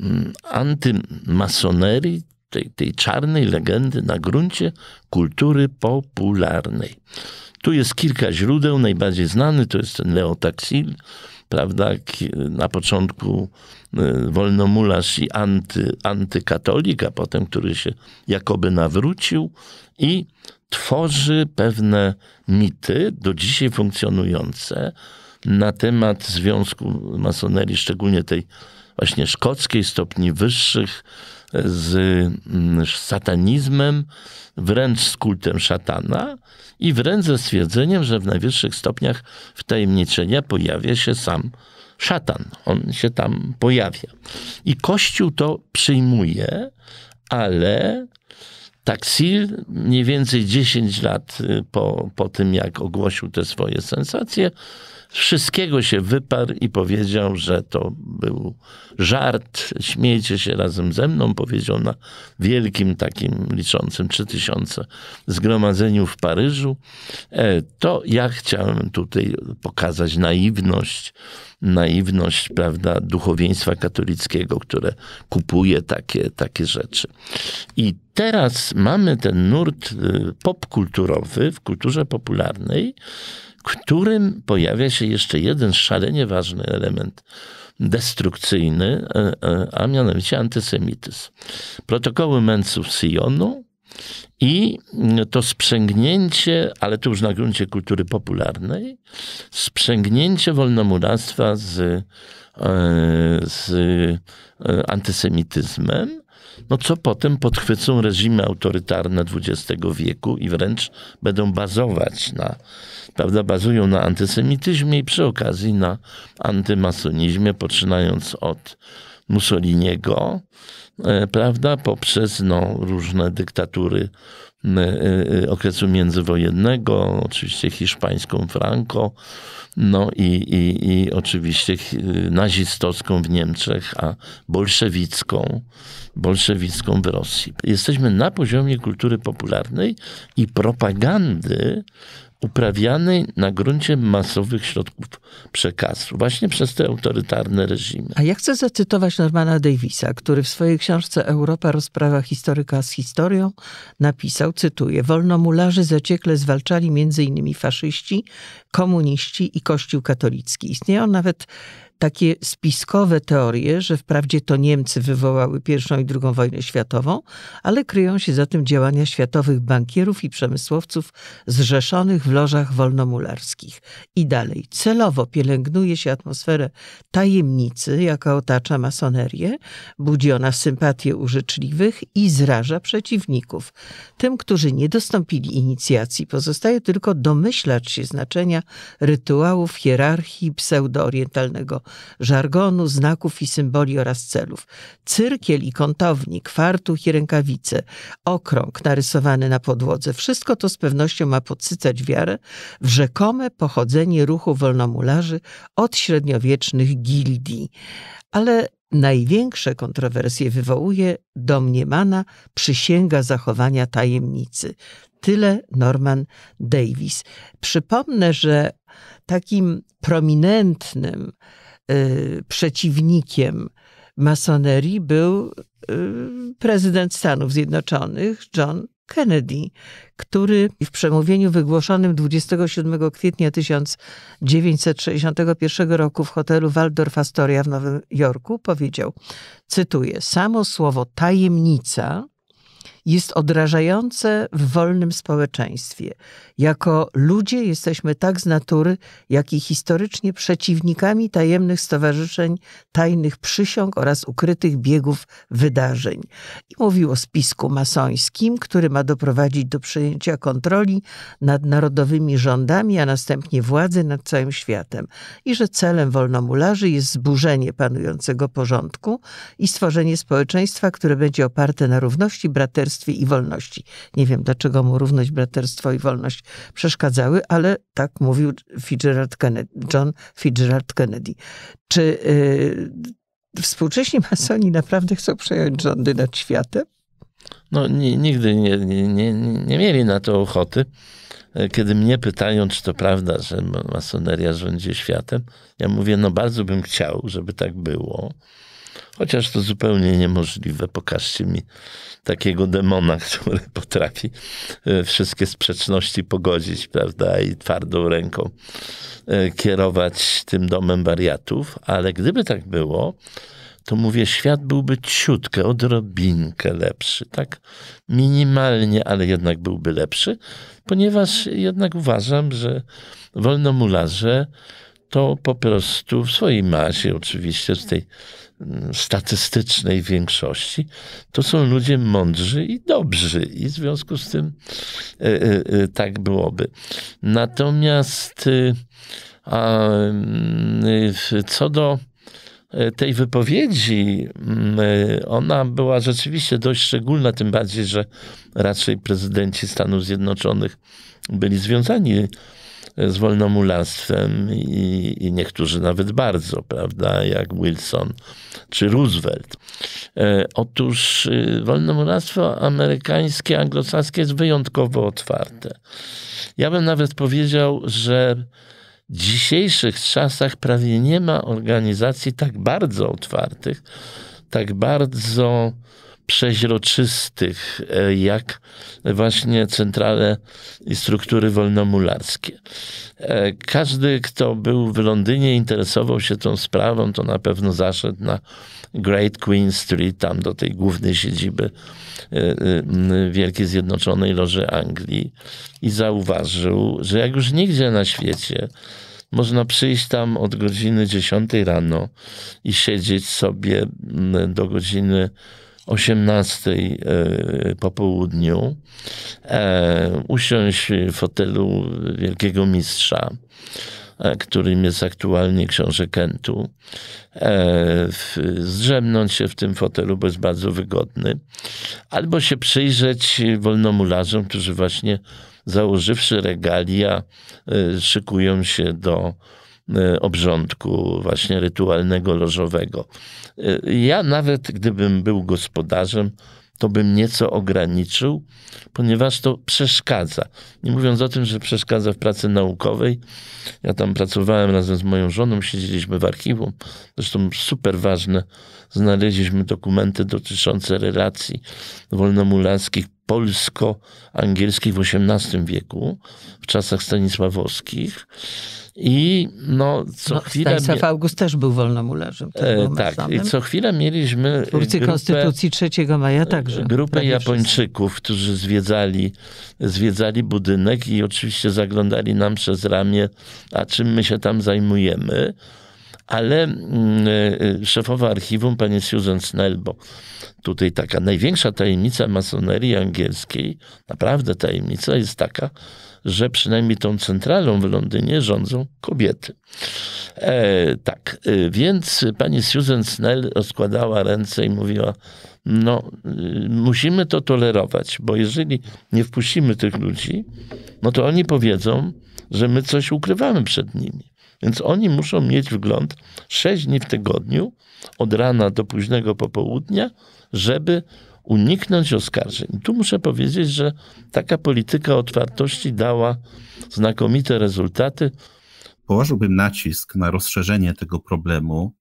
mm, antymasonerii, tej, tej czarnej legendy na gruncie kultury popularnej. Tu jest kilka źródeł, najbardziej znany to jest ten Leo Taxil, prawda, na początku y, wolnomularz i anty, antykatolik, a potem, który się jakoby nawrócił i tworzy pewne mity, do dzisiaj funkcjonujące, na temat Związku Masonerii, szczególnie tej właśnie szkockiej, stopni wyższych, Mm, z satanizmem, wręcz z kultem szatana i wręcz ze stwierdzeniem, że w najwyższych stopniach wtajemniczenia pojawia się sam szatan. On się tam pojawia. I Kościół to przyjmuje, ale Taksil mniej więcej 10 lat y, po, po tym, jak ogłosił te swoje sensacje, wszystkiego się wyparł i powiedział, że to był żart, śmiejcie się razem ze mną, powiedział na wielkim takim liczącym 3000 zgromadzeniu w Paryżu. E, to ja chciałem tutaj pokazać naiwność, naiwność, prawda, duchowieństwa katolickiego, które kupuje takie, takie rzeczy. I teraz mamy ten nurt y, popkulturowy w kulturze popularnej, którym pojawia się jeszcze jeden szalenie ważny element destrukcyjny, e, e, a mianowicie antysemityzm. Protokoły męców Sionu i to sprzęgnięcie, ale tu już na gruncie kultury popularnej, sprzęgnięcie wolnomuractwa z, e, z antysemityzmem, no co potem podchwycą reżimy autorytarne XX wieku i wręcz będą bazować na, prawda, bazują na antysemityzmie i przy okazji na antymasonizmie, poczynając od Mussoliniego, e, prawda, poprzez no, różne dyktatury Y, y, y, okresu międzywojennego, oczywiście hiszpańską Franco, no i, i, i oczywiście nazistowską w Niemczech, a bolszewicką, bolszewicką w Rosji. Jesteśmy na poziomie kultury popularnej i propagandy uprawianej na gruncie masowych środków przekazu, właśnie przez te autorytarne reżimy.
A ja chcę zacytować Normana Davisa, który w swojej książce Europa rozprawa historyka z historią napisał, cytuję, wolnomularzy zaciekle zwalczali m.in. faszyści, komuniści i Kościół katolicki. Istnieją nawet takie spiskowe teorie, że wprawdzie to Niemcy wywołały pierwszą i drugą wojnę światową, ale kryją się za tym działania światowych bankierów i przemysłowców zrzeszonych w lożach wolnomularskich. I dalej, celowo pielęgnuje się atmosferę tajemnicy, jaka otacza masonerię, budzi ona sympatię u życzliwych i zraża przeciwników. Tym, którzy nie dostąpili inicjacji, pozostaje tylko domyślać się znaczenia rytuałów, hierarchii pseudoorientalnego żargonu, znaków i symboli oraz celów. Cyrkiel i kątownik, fartuch i rękawice, okrąg narysowany na podłodze. Wszystko to z pewnością ma podsycać wiarę w rzekome pochodzenie ruchu wolnomularzy od średniowiecznych gildii. Ale największe kontrowersje wywołuje domniemana przysięga zachowania tajemnicy. Tyle Norman Davis. Przypomnę, że takim prominentnym Y, przeciwnikiem masonerii był y, prezydent Stanów Zjednoczonych John Kennedy, który w przemówieniu wygłoszonym 27 kwietnia 1961 roku w hotelu Waldorf Astoria w Nowym Jorku powiedział, cytuję, samo słowo tajemnica jest odrażające w wolnym społeczeństwie. Jako ludzie jesteśmy tak z natury, jak i historycznie przeciwnikami tajemnych stowarzyszeń, tajnych przysiąg oraz ukrytych biegów wydarzeń. I mówił o spisku masońskim, który ma doprowadzić do przejęcia kontroli nad narodowymi rządami, a następnie władzy nad całym światem. I że celem wolnomularzy jest zburzenie panującego porządku i stworzenie społeczeństwa, które będzie oparte na równości, braterstwie, braterstwie i wolności. Nie wiem, dlaczego mu równość, braterstwo i wolność przeszkadzały, ale tak mówił Fitzgerald Kennedy, John Fitzgerald Kennedy. Czy yy, współcześni masoni naprawdę chcą przejąć rządy nad światem? No, nigdy nie, nie, nie,
nie mieli na to ochoty. Kiedy mnie pytają, czy to prawda, że masoneria rządzi światem, ja mówię, no bardzo bym chciał, żeby tak było. Chociaż to zupełnie niemożliwe. Pokażcie mi takiego demona, [laughs] który potrafi e, wszystkie sprzeczności pogodzić, prawda, i twardą ręką e, kierować tym domem wariatów. Ale gdyby tak było, to mówię, świat byłby ciutkę, odrobinkę lepszy, tak? Minimalnie, ale jednak byłby lepszy, ponieważ jednak uważam, że wolnomularze to po prostu w swojej masie, oczywiście, z tej Mm, statystycznej większości, to są ludzie mądrzy i dobrzy, i w związku z tym y, y, tak byłoby. Natomiast a, mm, co do tej wypowiedzi, mm, ona była rzeczywiście dość szczególna, tym bardziej, że raczej prezydenci Stanów Zjednoczonych byli związani z wolnomularstwem i, i niektórzy nawet bardzo, prawda, jak Wilson czy Roosevelt. E, otóż y, wolnomularstwo amerykańskie, anglosaskie jest wyjątkowo otwarte. Ja bym nawet powiedział, że w dzisiejszych czasach prawie nie ma organizacji tak bardzo otwartych, tak bardzo przeźroczystych, e, jak właśnie centrale i struktury wolnomularskie. E, każdy, kto był w Londynie, interesował się tą sprawą, to na pewno zaszedł na Great Queen Street, tam do tej głównej siedziby e, Wielkiej Zjednoczonej Loży Anglii i zauważył, że jak już nigdzie na świecie można przyjść tam od godziny 10 rano i siedzieć sobie do godziny 18 e, po południu e, usiąść w fotelu wielkiego mistrza, e, którym jest aktualnie książę Kentu, zdrzemnąć się w tym fotelu, bo jest bardzo wygodny, albo się przyjrzeć wolnomularzom, którzy właśnie założywszy regalia szykują się do E, obrządku właśnie rytualnego, lożowego. E, ja nawet gdybym był gospodarzem, to bym nieco ograniczył, ponieważ to przeszkadza. Nie mówiąc o tym, że przeszkadza w pracy naukowej. Ja tam pracowałem razem z moją żoną, siedzieliśmy w archiwum. Zresztą super ważne, znaleźliśmy dokumenty dotyczące relacji wolnomulackich polsko-angielskich w XVIII wieku, w czasach stanisławowskich. I
no, co no, chwilę... Stanisław mi... August też był wolnomularzem. Tak, e, tak, samym. i co chwilę mieliśmy... E, Twórcy grupę, Konstytucji 3 maja e, także. Grupę Japończyków,
wszyscy. którzy zwiedzali, zwiedzali budynek i oczywiście zaglądali nam przez ramię, a czym my się tam zajmujemy ale mm, e, szefowa archiwum, pani Susan Snell, bo tutaj taka największa tajemnica masonerii angielskiej, naprawdę tajemnica jest taka, że przynajmniej tą centralą w Londynie rządzą kobiety. E, tak, e, więc pani Susan Snell rozkładała ręce i mówiła, no e, musimy to tolerować, bo jeżeli nie wpuścimy tych ludzi, no to oni powiedzą, że my coś ukrywamy przed nimi. Więc oni muszą mieć wgląd 6 dni w tygodniu, od rana do późnego popołudnia, żeby uniknąć oskarżeń. tu muszę powiedzieć, że taka polityka otwartości dała znakomite rezultaty. Położyłbym
nacisk na rozszerzenie tego problemu,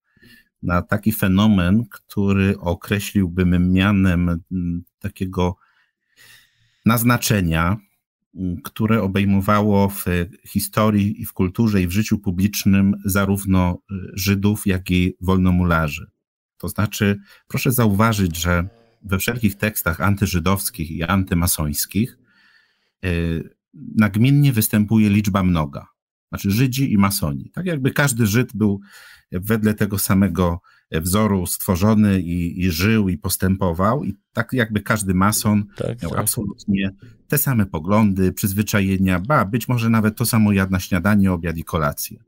na taki fenomen, który określiłbym mianem mm, takiego naznaczenia, mm, które obejmowało w historii i w kulturze i w życiu publicznym zarówno y, Żydów, jak i wolnomularzy. To znaczy, proszę zauważyć, że we wszelkich tekstach antyżydowskich i antymasońskich y, nagminnie występuje liczba mnoga, znaczy Żydzi i masoni. Tak jakby każdy Żyd był wedle tego samego wzoru stworzony i, i żył i postępował, i tak jakby każdy mason tak, tak. miał tak. absolutnie te same poglądy, przyzwyczajenia, ba, być może nawet to samo jadł na śniadanie, obiad i kolację.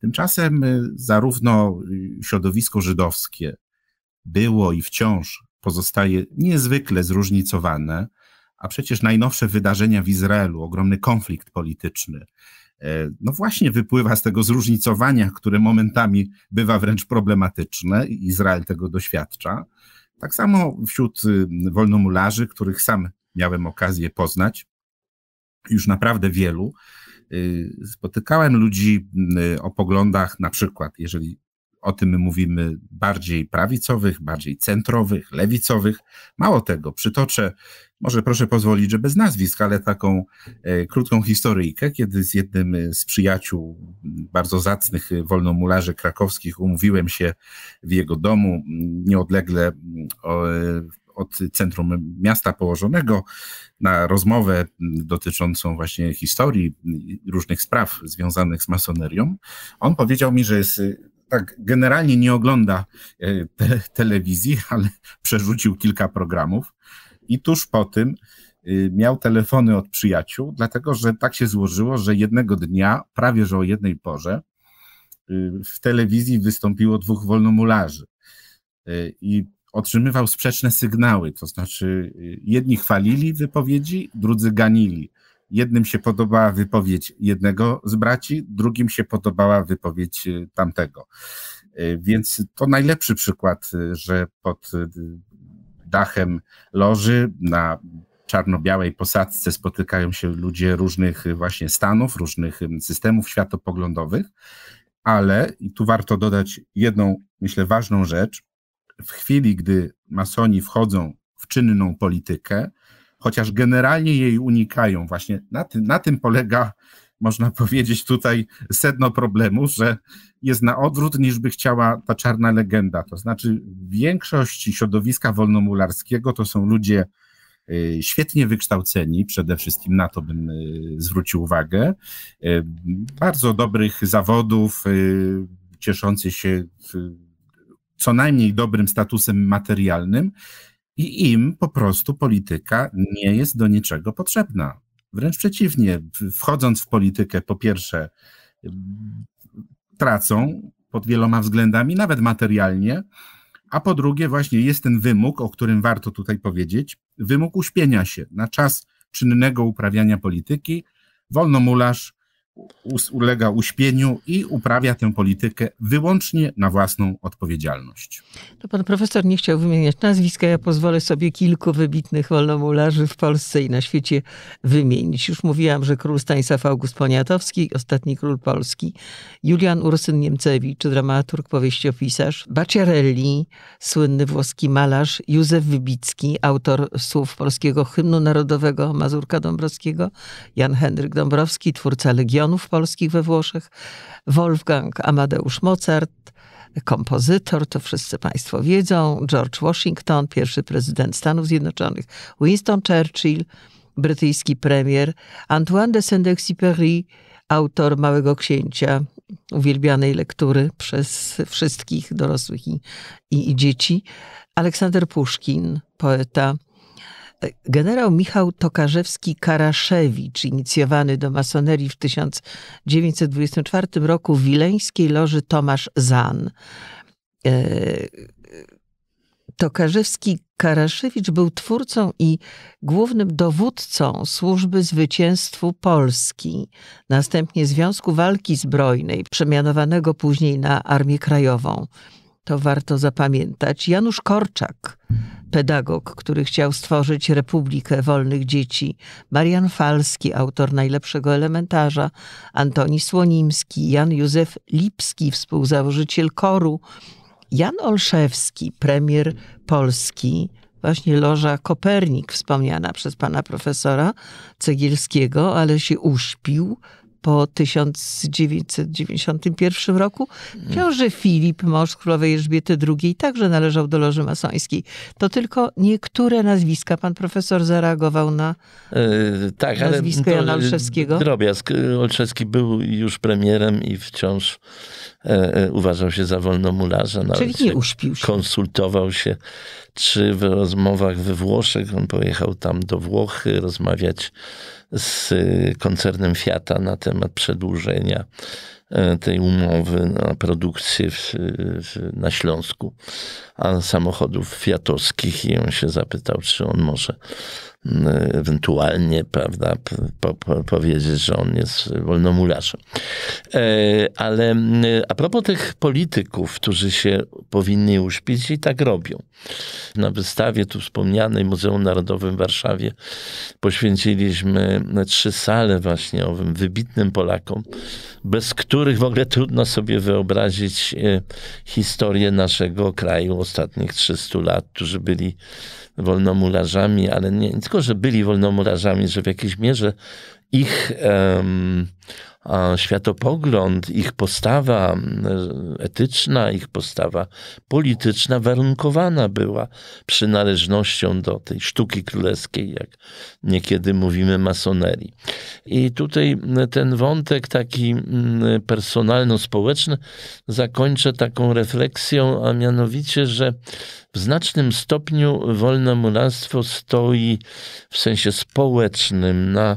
Tymczasem y, zarówno y, środowisko żydowskie było i wciąż pozostaje niezwykle zróżnicowane, a przecież najnowsze wydarzenia w Izraelu, ogromny konflikt polityczny, e, no właśnie wypływa z tego zróżnicowania, które momentami bywa wręcz problematyczne i Izrael tego doświadcza. Tak samo wśród y, wolnomularzy, których sam miałem okazję poznać, już naprawdę wielu, y, spotykałem ludzi y, o poglądach, na przykład, jeżeli o tym my mówimy bardziej prawicowych, bardziej centrowych, lewicowych. Mało tego, przytoczę, może proszę pozwolić, że bez nazwisk, ale taką e, krótką historyjkę, kiedy z jednym e, z przyjaciół bardzo zacnych e, wolnomularzy krakowskich umówiłem się w jego domu, mm, nieodlegle mm, o, e, od centrum miasta położonego na rozmowę mm, dotyczącą właśnie historii różnych spraw związanych z masonerią. On powiedział mi, że jest tak generalnie nie ogląda e, te, telewizji, [laughs] ale przerzucił kilka programów i tuż po tym y, miał telefony od przyjaciół, dlatego że tak się złożyło, że jednego dnia, prawie że o jednej porze, y, w telewizji wystąpiło dwóch wolnomularzy. Y, I otrzymywał sprzeczne sygnały, to znaczy jedni chwalili wypowiedzi, drudzy ganili. Jednym się podobała wypowiedź jednego z braci, drugim się podobała wypowiedź y, tamtego. Y, więc to najlepszy przykład, y, że pod dachem loży na czarno-białej posadzce spotykają się ludzie różnych właśnie stanów, różnych systemów światopoglądowych, ale i tu warto dodać jedną, myślę, ważną rzecz. W chwili, gdy masoni wchodzą w czynną politykę, chociaż generalnie jej unikają. Właśnie na tym, na tym polega, można [laughs] powiedzieć, tutaj sedno problemu, że jest na odwrót niż by chciała ta czarna legenda. To znaczy, większość środowiska wolnomularskiego to są ludzie y, świetnie wykształceni, przede wszystkim na to bym y, zwrócił uwagę, y, bardzo dobrych zawodów, cieszący się co najmniej dobrym statusem materialnym i im po prostu polityka nie jest do niczego potrzebna. Wręcz przeciwnie, wchodząc w politykę, po pierwsze, tracą pod wieloma względami, nawet materialnie, a po drugie, właśnie jest ten wymóg, o którym warto tutaj powiedzieć wymóg uśpienia się na czas czynnego uprawiania polityki. Wolnomularz ulega uśpieniu i uprawia tę politykę wyłącznie na własną odpowiedzialność.
To pan profesor nie chciał wymieniać nazwiska, ja pozwolę sobie kilku wybitnych wolnomularzy w Polsce i na świecie wymienić. Już mówiłam, że król Stanisław August Poniatowski, ostatni król Polski, Julian Ursyn Niemcewicz, dramaturg, powieściopisarz, Baciarelli, słynny włoski malarz, Józef Wybicki, autor słów polskiego hymnu narodowego Mazurka Dąbrowskiego, Jan Henryk Dąbrowski, twórca Legionu, kanonów polskich we Włoszech, Wolfgang Amadeusz Mozart, kompozytor, to wszyscy Państwo wiedzą, George Washington, pierwszy prezydent Stanów Zjednoczonych, Winston Churchill, brytyjski premier, Antoine de Saint-Exupéry, autor Małego Księcia, uwielbianej lektury przez wszystkich dorosłych i, i, i dzieci, Aleksander Puszkin, poeta Generał Michał Tokarzewski-Karaszewicz, inicjowany do masonerii w 1924 roku w wileńskiej loży Tomasz Zan. E, Tokarzewski-Karaszewicz był twórcą i głównym dowódcą służby zwycięstwu Polski, następnie Związku Walki Zbrojnej, przemianowanego później na Armię Krajową. To warto zapamiętać. Janusz Korczak pedagog, który chciał stworzyć Republikę Wolnych Dzieci, Marian Falski, autor najlepszego elementarza, Antoni Słonimski, Jan Józef Lipski, współzałożyciel koru, Jan Olszewski, premier Polski, właśnie loża Kopernik, wspomniana przez pana profesora Cegielskiego, ale się uśpił, po 1991 roku. Książę mm. Filip, mąż królowej Elżbiety II, także należał do Loży Masońskiej. To tylko niektóre nazwiska. Pan profesor zareagował na yy,
tak, nazwisko Jana e, Olszewskiego. Drobiazg. E, Olszewski był już premierem i wciąż e, e, uważał się za wolnomularza. Czyli nie uśpił się. Konsultował się, czy w rozmowach we Włoszech, on pojechał tam do Włochy rozmawiać z y, koncernem Fiata na temat przedłużenia y, tej umowy na produkcję w, y, na Śląsku samochodów fiatowskich i on się zapytał, czy on może mm, ewentualnie prawda, po, po, powiedzieć, że on jest wolnomularzem. E, ale a propos tych polityków, którzy się powinni uśpić i tak robią. Na wystawie tu wspomnianej Muzeum Narodowym w Warszawie poświęciliśmy trzy sale właśnie owym wybitnym Polakom, bez których w ogóle trudno sobie wyobrazić e, historię naszego kraju ostatnich 300 lat, którzy byli wolnomularzami, ale nie, nie tylko, że byli wolnomularzami, że w jakiejś mierze ich um, światopogląd, ich postawa etyczna, ich postawa polityczna warunkowana była przynależnością do tej sztuki królewskiej, jak niekiedy mówimy masonerii. I tutaj ten wątek taki personalno-społeczny zakończę taką refleksją, a mianowicie, że w znacznym stopniu wolne wolnomularstwo stoi w sensie społecznym na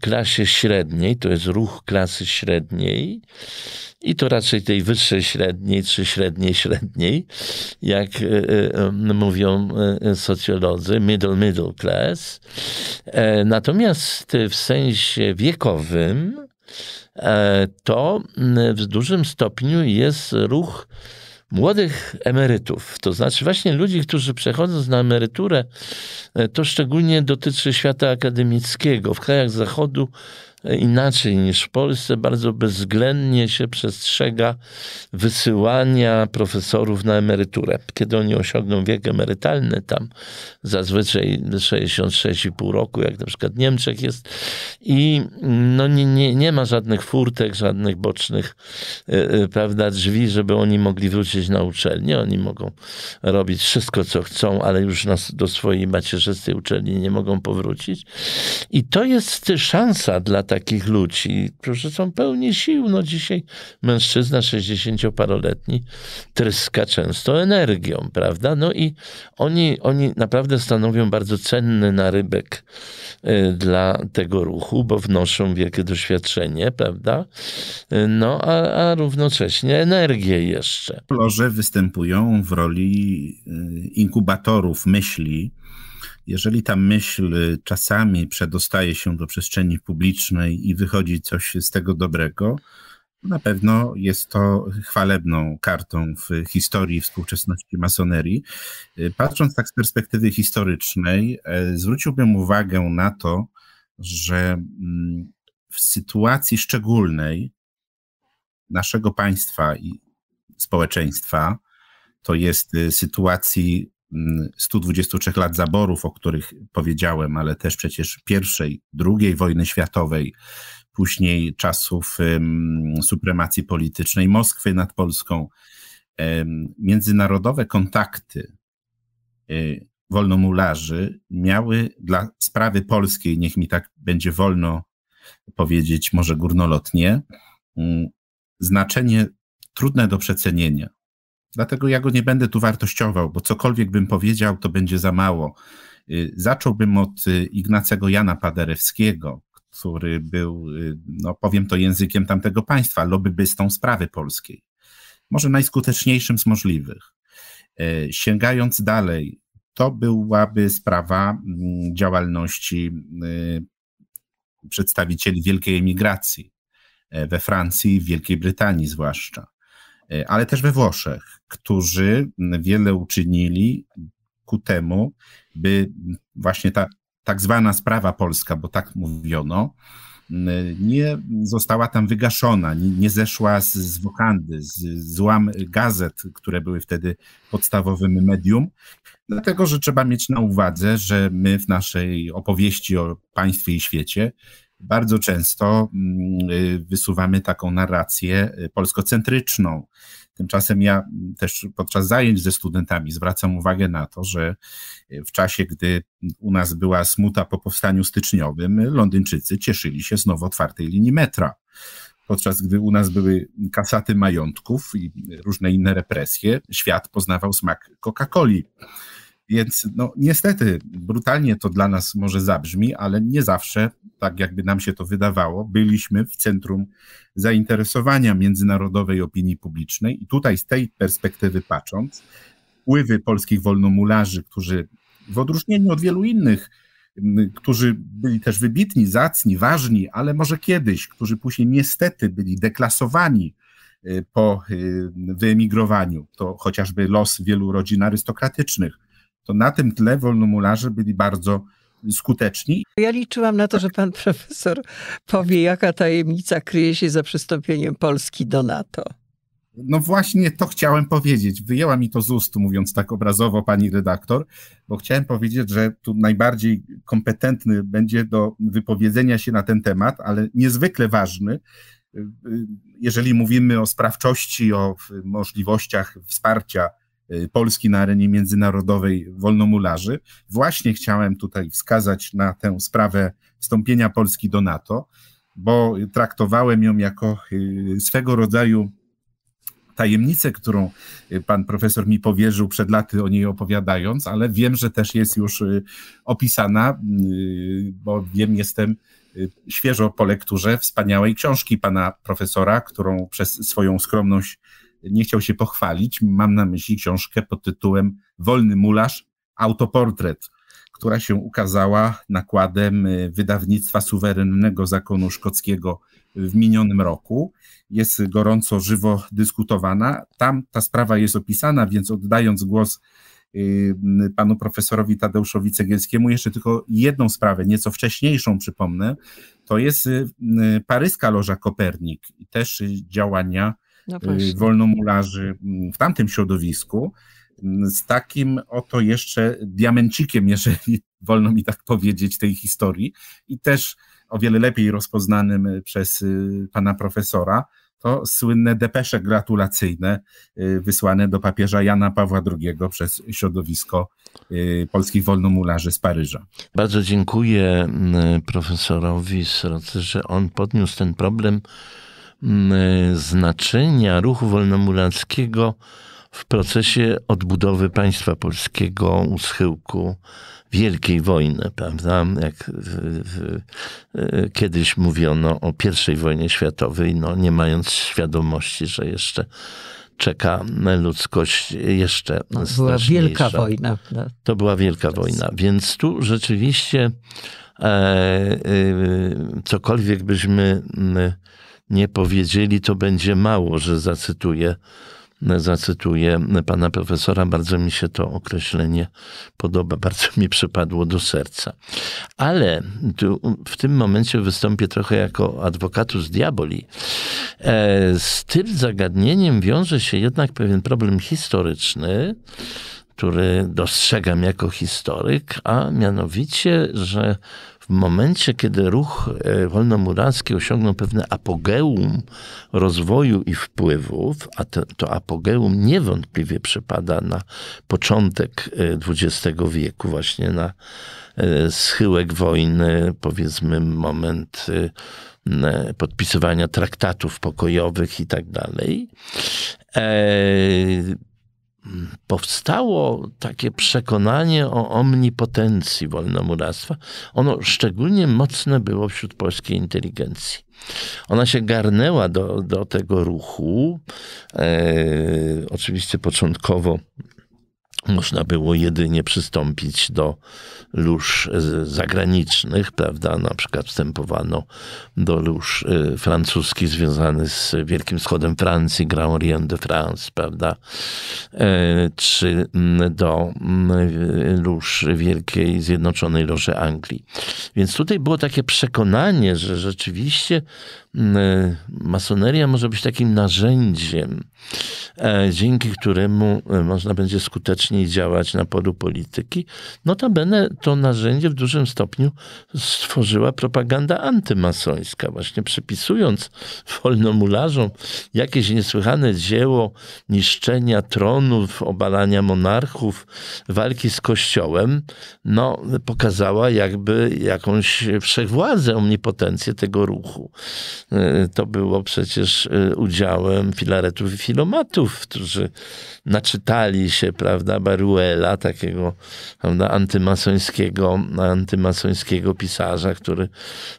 klasie średniej, to jest ruch klasy średniej i to raczej tej wyższej średniej czy średniej średniej, jak e, e, mówią e, socjolodzy, middle middle class. Natomiast w sensie wiekowym to w dużym stopniu jest ruch młodych emerytów, to znaczy właśnie ludzi, którzy przechodzą na emeryturę, e, to szczególnie dotyczy świata akademickiego. W krajach zachodu inaczej niż w Polsce, bardzo bezwzględnie się przestrzega wysyłania profesorów na emeryturę. Kiedy oni osiągną wiek emerytalny, tam zazwyczaj 66,5 roku, jak na przykład w Niemczech jest, i no nie, nie, nie ma żadnych furtek, żadnych bocznych yy, prawda, drzwi, żeby oni mogli wrócić na uczelnię. Oni mogą robić wszystko, co chcą, ale już na, do swojej macierzystej uczelni nie mogą powrócić. I to jest szansa dla takich takich ludzi, którzy są pełni sił. No dzisiaj mężczyzna 60-paroletni tryska często energią, prawda? No i oni, oni naprawdę stanowią bardzo cenny narybek y, dla tego ruchu, bo wnoszą wielkie doświadczenie, prawda? Y, no a, a równocześnie energię jeszcze.
Loże występują w roli y, inkubatorów myśli, jeżeli ta myśl y, czasami przedostaje się do przestrzeni publicznej i wychodzi coś z tego dobrego, na pewno jest to chwalebną kartą w historii współczesności masonerii. Y, patrząc tak z perspektywy historycznej, e, zwróciłbym uwagę na to, że mm, w sytuacji szczególnej naszego państwa i społeczeństwa, to jest y, sytuacji 123 mm, lat zaborów, o których powiedziałem, ale też przecież pierwszej, drugiej wojny światowej, później czasów um, supremacji politycznej Moskwy nad Polską, um, międzynarodowe kontakty um, wolnomularzy miały dla sprawy polskiej, niech mi tak będzie wolno powiedzieć, może górnolotnie, mm, znaczenie trudne do przecenienia. Dlatego ja go nie będę tu wartościował, bo cokolwiek bym powiedział, to będzie za mało. Y, zacząłbym od y, Ignacego Jana Paderewskiego, który był, y, no powiem to językiem tamtego państwa, lobbystą sprawy polskiej. Może najskuteczniejszym z możliwych. Sięgając dalej, to byłaby sprawa mm, działalności przedstawicieli wielkiej emigracji e, we Francji, w Wielkiej Brytanii zwłaszcza. E, ale też we Włoszech, którzy wiele uczynili ku temu, by właśnie ta tak zwana sprawa polska, bo tak mówiono, nie została tam wygaszona, nie, nie zeszła z, z wokandy, z, z gazet, które były wtedy podstawowym medium, dlatego że trzeba mieć na uwadze, że my w naszej opowieści o państwie i świecie bardzo często mm, y, wysuwamy taką narrację y, polskocentryczną. Tymczasem ja mm, też podczas zajęć ze studentami zwracam uwagę na to, że y, w czasie, gdy u nas była smuta po powstaniu styczniowym, Londyńczycy cieszyli się z nowo otwartej linii metra. Podczas gdy u nas były kasaty majątków i różne inne represje, świat poznawał smak Coca-Coli. Więc no niestety, brutalnie to dla nas może zabrzmi, ale nie zawsze, tak jakby nam się to wydawało, byliśmy w centrum zainteresowania międzynarodowej opinii publicznej i tutaj z tej perspektywy patrząc, wpływy polskich wolnomularzy, którzy w odróżnieniu od wielu innych, którzy byli też wybitni, zacni, ważni, ale może kiedyś, którzy później niestety byli deklasowani y, po y, wyemigrowaniu, to chociażby los wielu rodzin arystokratycznych, to na tym tle wolnomularze byli bardzo skuteczni.
Ja liczyłam na to, że pan profesor powie, jaka tajemnica kryje się za przystąpieniem Polski do NATO.
No właśnie to chciałem powiedzieć. Wyjęła mi to z ust, mówiąc tak obrazowo pani redaktor, bo chciałem powiedzieć, że tu najbardziej kompetentny będzie do wypowiedzenia się na ten temat, ale niezwykle ważny, jeżeli mówimy o sprawczości, o możliwościach wsparcia Y, Polski na arenie międzynarodowej wolnomularzy. Właśnie chciałem tutaj wskazać na tę sprawę wstąpienia Polski do NATO, bo traktowałem ją jako y, swego rodzaju tajemnicę, którą y, pan profesor mi powierzył przed laty o niej opowiadając, ale wiem, że też jest już opisana, bo wiem, jestem świeżo po lekturze wspaniałej książki pana profesora, którą przez swoją skromność nie chciał się pochwalić. Mam na myśli książkę pod tytułem Wolny mularz, autoportret, która się ukazała nakładem y, wydawnictwa suwerennego zakonu szkockiego w minionym roku. Jest gorąco, żywo dyskutowana. Tam ta sprawa jest opisana, więc oddając głos y, panu profesorowi Tadeuszowi Cegielskiemu. Jeszcze tylko jedną sprawę, nieco wcześniejszą przypomnę, to jest y, paryska loża Kopernik i też działania no y, wolnomularzy mm, w tamtym środowisku, mm, z takim oto jeszcze diamencikiem, [laughs] jeżeli wolno mi tak powiedzieć, tej historii i też o wiele lepiej rozpoznanym y, przez y, pana profesora, to słynne depesze gratulacyjne wysłane do papieża Jana Pawła II przez środowisko polskich wolnomularzy z Paryża.
Bardzo dziękuję mm, profesorowi Srocy, że on podniósł ten problem Mm, znaczenia ruchu wolnomulackiego w procesie odbudowy państwa polskiego u schyłku Wielkiej Wojny, prawda? Jak kiedyś mówiono o I wojnie światowej, no nie mając świadomości, że jeszcze czeka ludzkość jeszcze To była wielka wojna. To była wielka wojna. Więc tu rzeczywiście e, e, cokolwiek byśmy nie powiedzieli, to będzie mało, że zacytuję, zacytuję pana profesora. Bardzo mi się to określenie podoba, [laughs] bardzo mi przypadło do serca. Ale w tym momencie wystąpię trochę jako adwokatus diaboli. E, z tym zagadnieniem wiąże się jednak pewien problem historyczny, który dostrzegam jako historyk, a mianowicie, że w momencie, kiedy ruch e, wolnomuralski osiągnął pewne apogeum rozwoju i wpływów, a to, to apogeum niewątpliwie przypada na początek XX e, wieku, właśnie na e, schyłek wojny, powiedzmy moment podpisywania traktatów pokojowych i tak dalej powstało takie przekonanie o omnipotencji wolnomuractwa, ono szczególnie mocne było wśród polskiej inteligencji. Ona się garnęła do, do tego ruchu. E, oczywiście początkowo można było jedynie przystąpić do lóż e, zagranicznych, prawda? Na przykład wstępowano do lóż e, francuskich związanych z Wielkim Wschodem Francji, Grand Orient de France, prawda? E, czy do lóż Wielkiej Zjednoczonej Loży Anglii. Więc tutaj było takie przekonanie, że rzeczywiście Mm, e, masoneria może być takim narzędziem, e, dzięki któremu e, można będzie skuteczniej działać na polu polityki. Notabene to narzędzie w dużym stopniu stworzyła propaganda antymasońska, właśnie przypisując wolnomularzom jakieś niesłychane dzieło niszczenia tronów, obalania monarchów, walki z kościołem, no, pokazała jakby jakąś wszechwładzę, omnipotencję tego ruchu. E, to było przecież e, udziałem filaretów i filomatów, którzy naczytali się, prawda, Baruela, takiego prawda, antymasońskiego, antymasońskiego pisarza, który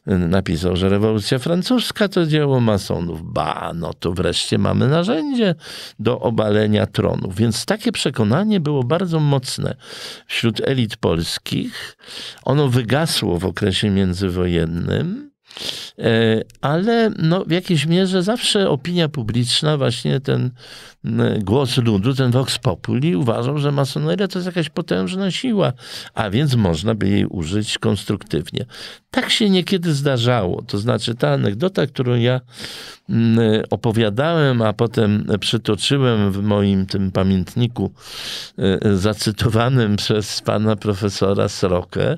e, napisał, że rewolucja francuska to dzieło masonów. Ba, no to wreszcie mamy narzędzie do obalenia tronu. Więc takie przekonanie było bardzo mocne wśród elit polskich. Ono wygasło w okresie międzywojennym. E, ale no, w jakiejś mierze zawsze opinia publiczna, właśnie ten mm, głos ludu, ten vox populi, uważał, że masoneria to jest jakaś potężna siła, a więc można by jej użyć konstruktywnie. Tak się niekiedy zdarzało. To znaczy ta anegdota, którą ja Mm, opowiadałem, a potem przytoczyłem w moim tym pamiętniku e, zacytowanym [laughs] przez pana profesora Srokę,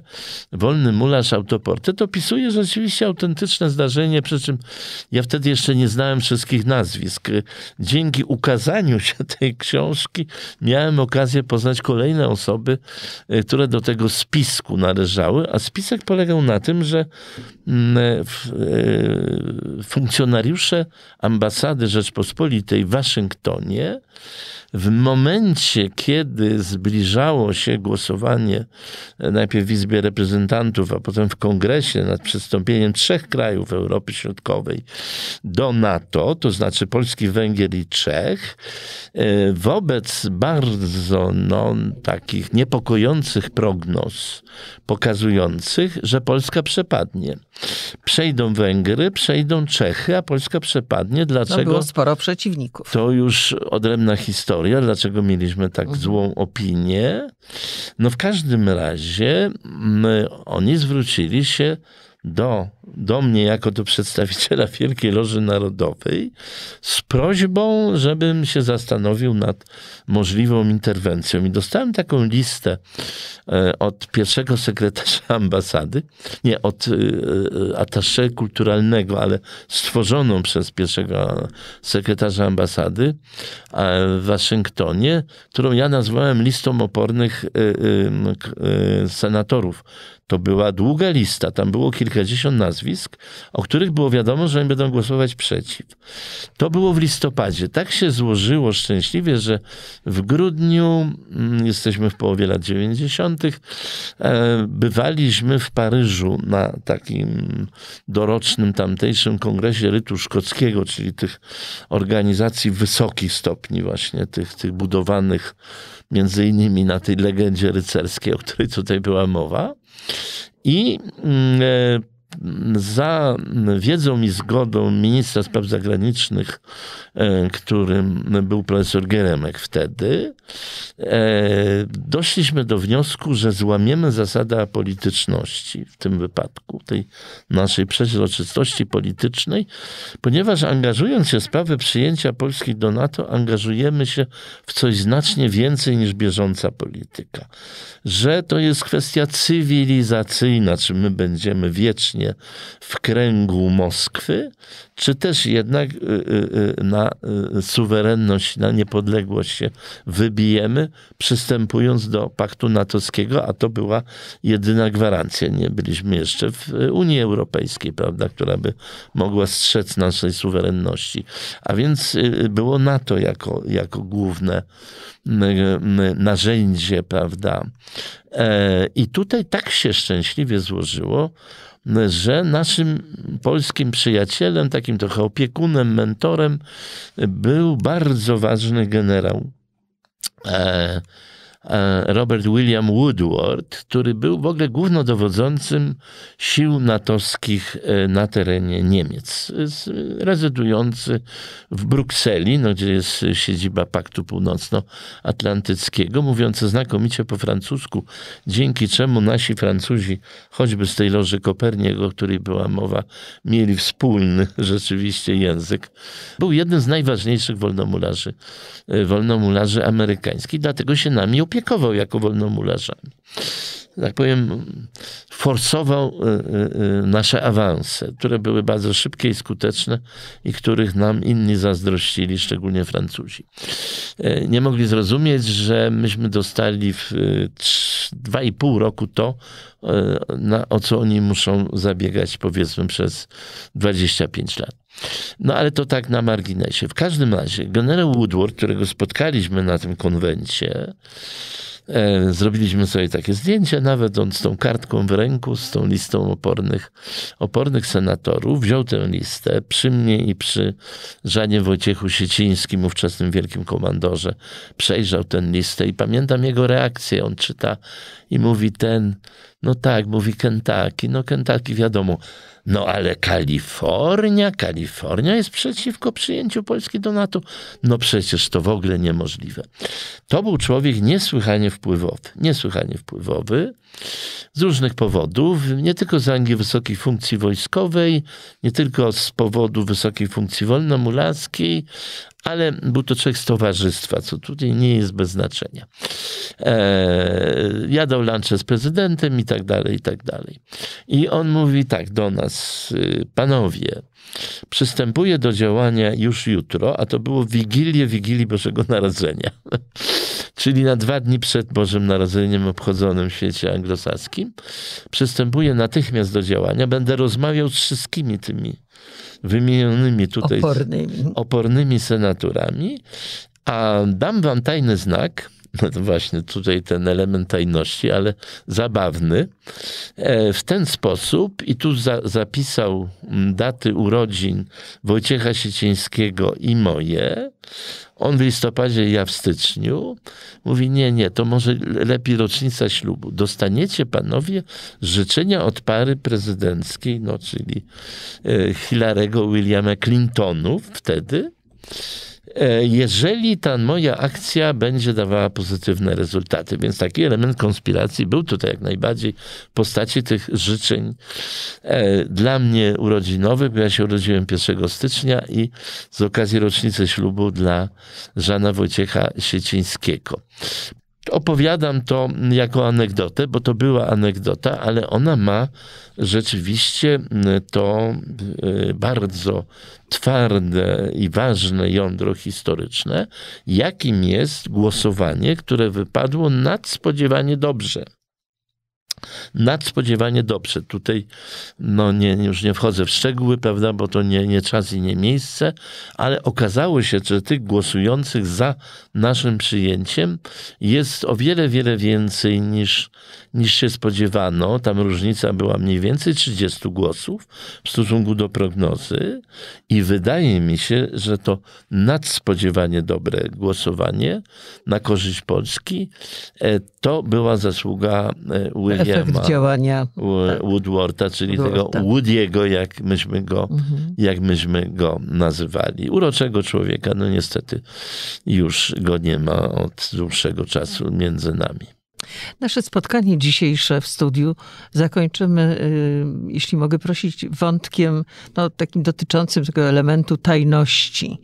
Wolny mularz autoportret, opisuje rzeczywiście autentyczne zdarzenie, przy czym ja wtedy jeszcze nie znałem wszystkich nazwisk. Dzięki ukazaniu [laughs] się tej książki miałem okazję poznać kolejne osoby, e, które do tego spisku należały, a spisek polegał na tym, że mm, e, funkcjonariusze ambasady Rzeczpospolitej w Waszyngtonie w momencie, kiedy zbliżało się głosowanie e, najpierw w Izbie Reprezentantów, a potem w Kongresie nad przystąpieniem trzech krajów Europy Środkowej do NATO, to znaczy Polski, Węgier i Czech, e, wobec bardzo no, takich niepokojących prognoz pokazujących, że Polska przepadnie. Przejdą Węgry, przejdą Czechy, a Polska przepadnie. No, Dlaczego? No było sporo
przeciwników.
To już odrębna historia historia, dlaczego mieliśmy tak mhm. złą opinię. No w każdym razie oni zwrócili się do, do mnie jako do przedstawiciela [laughs] Wielkiej Loży Narodowej z prośbą, żebym się zastanowił nad możliwą interwencją. I dostałem taką listę e, od pierwszego sekretarza [laughs] ambasady, nie od e, e, atasze kulturalnego, ale stworzoną przez pierwszego sekretarza ambasady w Waszyngtonie, którą ja nazwałem listą opornych senatorów to była długa lista, tam było kilkadziesiąt nazwisk, o których było wiadomo, że oni będą głosować przeciw. To było w listopadzie. Tak się złożyło szczęśliwie, że w grudniu, mm, jesteśmy w połowie lat 90., e, bywaliśmy w Paryżu na takim dorocznym tamtejszym kongresie Rytu Szkockiego, czyli tych organizacji wysokich stopni właśnie, tych, tych budowanych między innymi na tej legendzie rycerskiej, o której tutaj była mowa. Y mm, eh, za wiedzą i zgodą ministra spraw zagranicznych, e, którym był profesor Geremek wtedy, e, doszliśmy do wniosku, że złamiemy zasadę apolityczności w tym wypadku, tej naszej przeźroczystości politycznej, ponieważ angażując się w sprawy przyjęcia Polski do NATO, angażujemy się w coś znacznie więcej niż bieżąca polityka. Że to jest kwestia cywilizacyjna, czy my będziemy wiecznie w kręgu Moskwy, czy też jednak y, y, y, na suwerenność, na niepodległość się wybijemy, przystępując do paktu natowskiego, a to była jedyna gwarancja. Nie byliśmy jeszcze w Unii Europejskiej, prawda, która by mogła strzec naszej suwerenności. A więc było NATO jako, jako główne narzędzie, prawda. E, I tutaj tak się szczęśliwie złożyło, że naszym polskim przyjacielem, takim trochę opiekunem, mentorem był bardzo ważny generał. E, E, Robert William Woodward, który był w ogóle głównodowodzącym sił natowskich e, na terenie Niemiec, rezydujący w Brukseli, no, gdzie jest siedziba Paktu Północnoatlantyckiego, mówiący znakomicie po francusku, dzięki czemu nasi Francuzi, choćby z tej loży Koperniego, o której była mowa, mieli wspólny [laughs] rzeczywiście język. Był jednym z najważniejszych wolnomularzy, e, wolnomularzy amerykańskich, dlatego się nami opiekował jako wolnomularzami. Tak powiem, forsował e, e, e, nasze awanse, które były bardzo szybkie i skuteczne i których nam inni zazdrościli, szczególnie Francuzi. Nie mogli zrozumieć, że myśmy dostali w 2,5 roku to, na, o co oni muszą zabiegać powiedzmy przez 25 lat. No ale to tak na marginesie. W każdym razie generał Woodward, którego spotkaliśmy na tym konwencie, e, zrobiliśmy sobie takie zdjęcia, nawet on z tą kartką w ręku, z tą listą opornych, opornych senatorów, wziął tę listę przy mnie i przy Żanie Wojciechu Siecińskim, ówczesnym wielkim komandorze, przejrzał tę listę i pamiętam jego reakcję. On czyta i mówi ten, no tak, mówi Kentucky, no Kentucky wiadomo, no ale Kalifornia, Kalifornia jest przeciwko przyjęciu Polski do NATO. No przecież to w ogóle niemożliwe. To był człowiek niesłychanie wpływowy, niesłychanie wpływowy z różnych powodów, nie tylko z rangi wysokiej funkcji wojskowej, nie tylko z powodu wysokiej funkcji wolnomulackiej, ale był to człowiek z towarzystwa, co tutaj nie jest bez znaczenia. E, jadał lunche z prezydentem i tak dalej, i tak dalej. I on mówi tak do nas, y, panowie, przystępuję do działania już jutro, a to było Wigilię Wigilii Bożego Narodzenia, [laughs] czyli na dwa dni przed Bożym Narodzeniem obchodzonym w świecie anglosaskim. Przystępuję natychmiast do działania, będę rozmawiał z wszystkimi tymi wymienionymi tutaj opornymi, opornymi senaturami. A dam wam tajny znak, [laughs] no właśnie tutaj ten element tajności, ale zabawny. E, w ten sposób, i tu za, zapisał mm, daty urodzin Wojciecha Siecińskiego i moje, on w listopadzie, ja w styczniu. Mówi, nie, nie, to może lepiej rocznica ślubu. Dostaniecie panowie życzenia od pary prezydenckiej, no czyli e, Hilarego Williama Clintonów wtedy, E, jeżeli ta moja akcja będzie dawała pozytywne rezultaty. Więc taki element konspiracji był tutaj jak najbardziej w postaci tych życzeń e, dla mnie urodzinowych, bo ja się urodziłem 1 stycznia i z okazji rocznicy ślubu dla Żana Wojciecha Siecińskiego. Opowiadam to jako anegdotę, bo to była anegdota, ale ona ma rzeczywiście to y, bardzo twarde i ważne jądro historyczne, jakim jest głosowanie, które wypadło nadspodziewanie dobrze nadspodziewanie dobrze. Tutaj no nie, już nie wchodzę w szczegóły, prawda, bo to nie, nie czas i nie miejsce, ale okazało się, że tych głosujących za naszym przyjęciem jest o wiele, wiele więcej niż, niż się spodziewano. Tam różnica była mniej więcej 30 głosów w stosunku do prognozy i wydaje mi się, że to nadspodziewanie dobre głosowanie na korzyść Polski e, to była zasługa e, Williama efekt działania tak. Woodwarda, czyli tego Woodiego, jak myśmy, go, mhm. jak myśmy go nazywali. Uroczego człowieka, no niestety już go nie ma od dłuższego czasu między nami.
Nasze spotkanie dzisiejsze w studiu zakończymy, y, jeśli mogę prosić, wątkiem no, takim dotyczącym tego elementu tajności.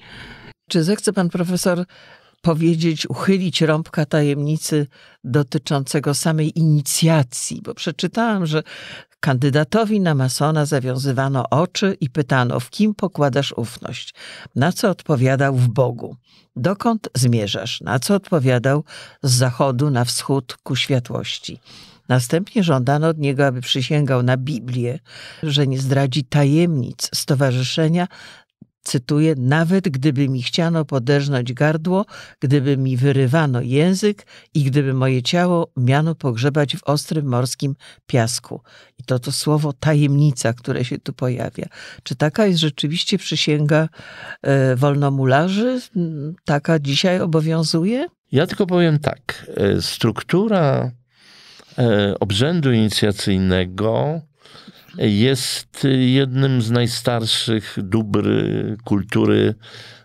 Czy zechce pan profesor powiedzieć, uchylić rąbka tajemnicy dotyczącego samej inicjacji, bo przeczytałam, że Kandydatowi na masona zawiązywano oczy i pytano, w kim pokładasz ufność, na co odpowiadał w Bogu, dokąd zmierzasz, na co odpowiadał z zachodu na wschód ku światłości. Następnie żądano od niego, aby przysięgał na Biblię, że nie zdradzi tajemnic stowarzyszenia cytuję, nawet gdyby mi chciano poderznąć gardło, gdyby mi wyrywano język i gdyby moje ciało miano pogrzebać w ostrym morskim piasku. I to to słowo tajemnica, które się tu pojawia. Czy taka jest rzeczywiście przysięga e, wolnomularzy? Taka dzisiaj obowiązuje?
Ja tylko powiem tak. E,
struktura
e, obrzędu inicjacyjnego jest jednym z najstarszych dóbr kultury,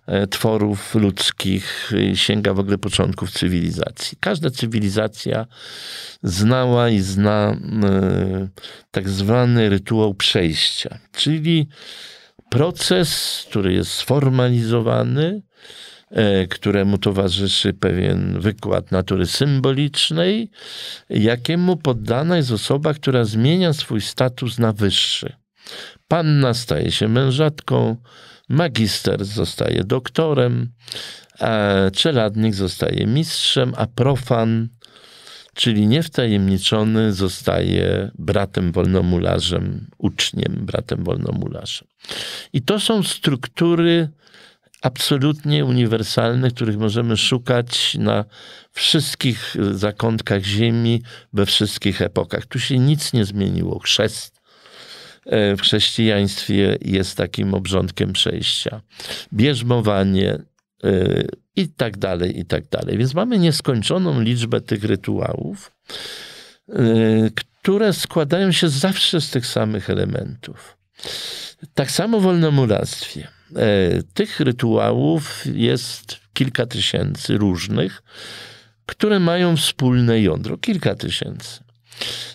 e, tworów ludzkich, sięga w ogóle początków cywilizacji. Każda cywilizacja znała i zna e, tak zwany rytuał przejścia, czyli proces, który jest sformalizowany, E, któremu towarzyszy pewien wykład natury symbolicznej, jakiemu poddana jest osoba, która zmienia swój status na wyższy. Panna staje się mężatką, magister zostaje doktorem, a czeladnik zostaje mistrzem, a profan, czyli niewtajemniczony, zostaje bratem wolnomularzem, uczniem, bratem wolnomularzem. I to są struktury absolutnie uniwersalnych, których możemy szukać na wszystkich zakątkach Ziemi, we wszystkich epokach. Tu się nic nie zmieniło. Chrzest e, w chrześcijaństwie jest takim obrządkiem przejścia. Bierzmowanie e, i tak dalej, i tak dalej. Więc mamy nieskończoną liczbę tych rytuałów, e, które składają się zawsze z tych samych elementów. Tak samo w wolnomuractwie. E, tych rytuałów jest kilka tysięcy różnych, które mają wspólne jądro kilka tysięcy.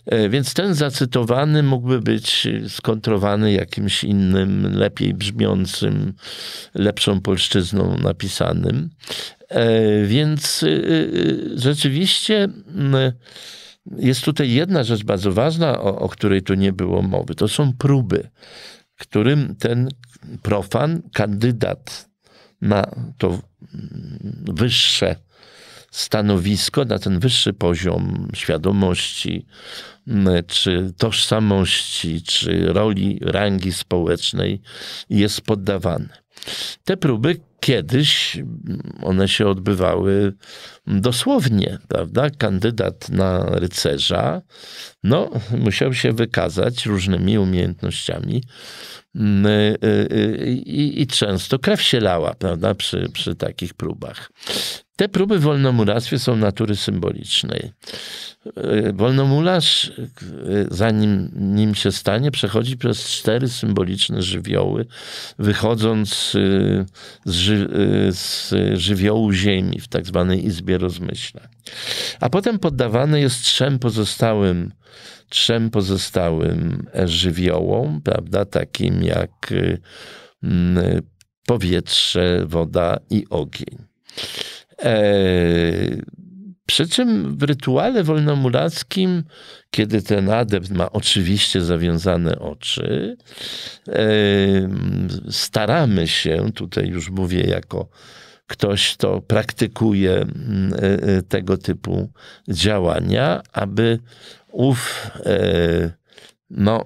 E, więc ten zacytowany mógłby być skontrowany jakimś innym, lepiej brzmiącym, lepszą polszczyzną napisanym. E, więc y, y, y, rzeczywiście mm, jest tutaj jedna rzecz bardzo ważna, o, o której tu nie było mowy. To są próby, którym ten profan, kandydat na to wyższe stanowisko, na ten wyższy poziom świadomości, czy tożsamości, czy roli rangi społecznej jest poddawany. Te próby kiedyś one się odbywały dosłownie, prawda? Kandydat na rycerza no, musiał się wykazać różnymi umiejętnościami y, y, i, i często krew się lała, prawda, przy, przy takich próbach. Te próby w wolnomuractwie są natury symbolicznej. Y, wolnomularz zanim nim się stanie, przechodzi przez cztery symboliczne żywioły, wychodząc y, z, ży, y, z żywiołu ziemi w tak zwanej Izbie rozmyśla. A potem poddawany jest trzem pozostałym, trzem pozostałym e, żywiołom, prawda, takim jak y, mm, powietrze, woda i ogień. Eee, przy czym w rytuale wolnomurackim, kiedy ten adept ma oczywiście zawiązane oczy, staramy się, tutaj już mówię jako ktoś, kto praktykuje e, e, tego typu działania, aby ów e, no,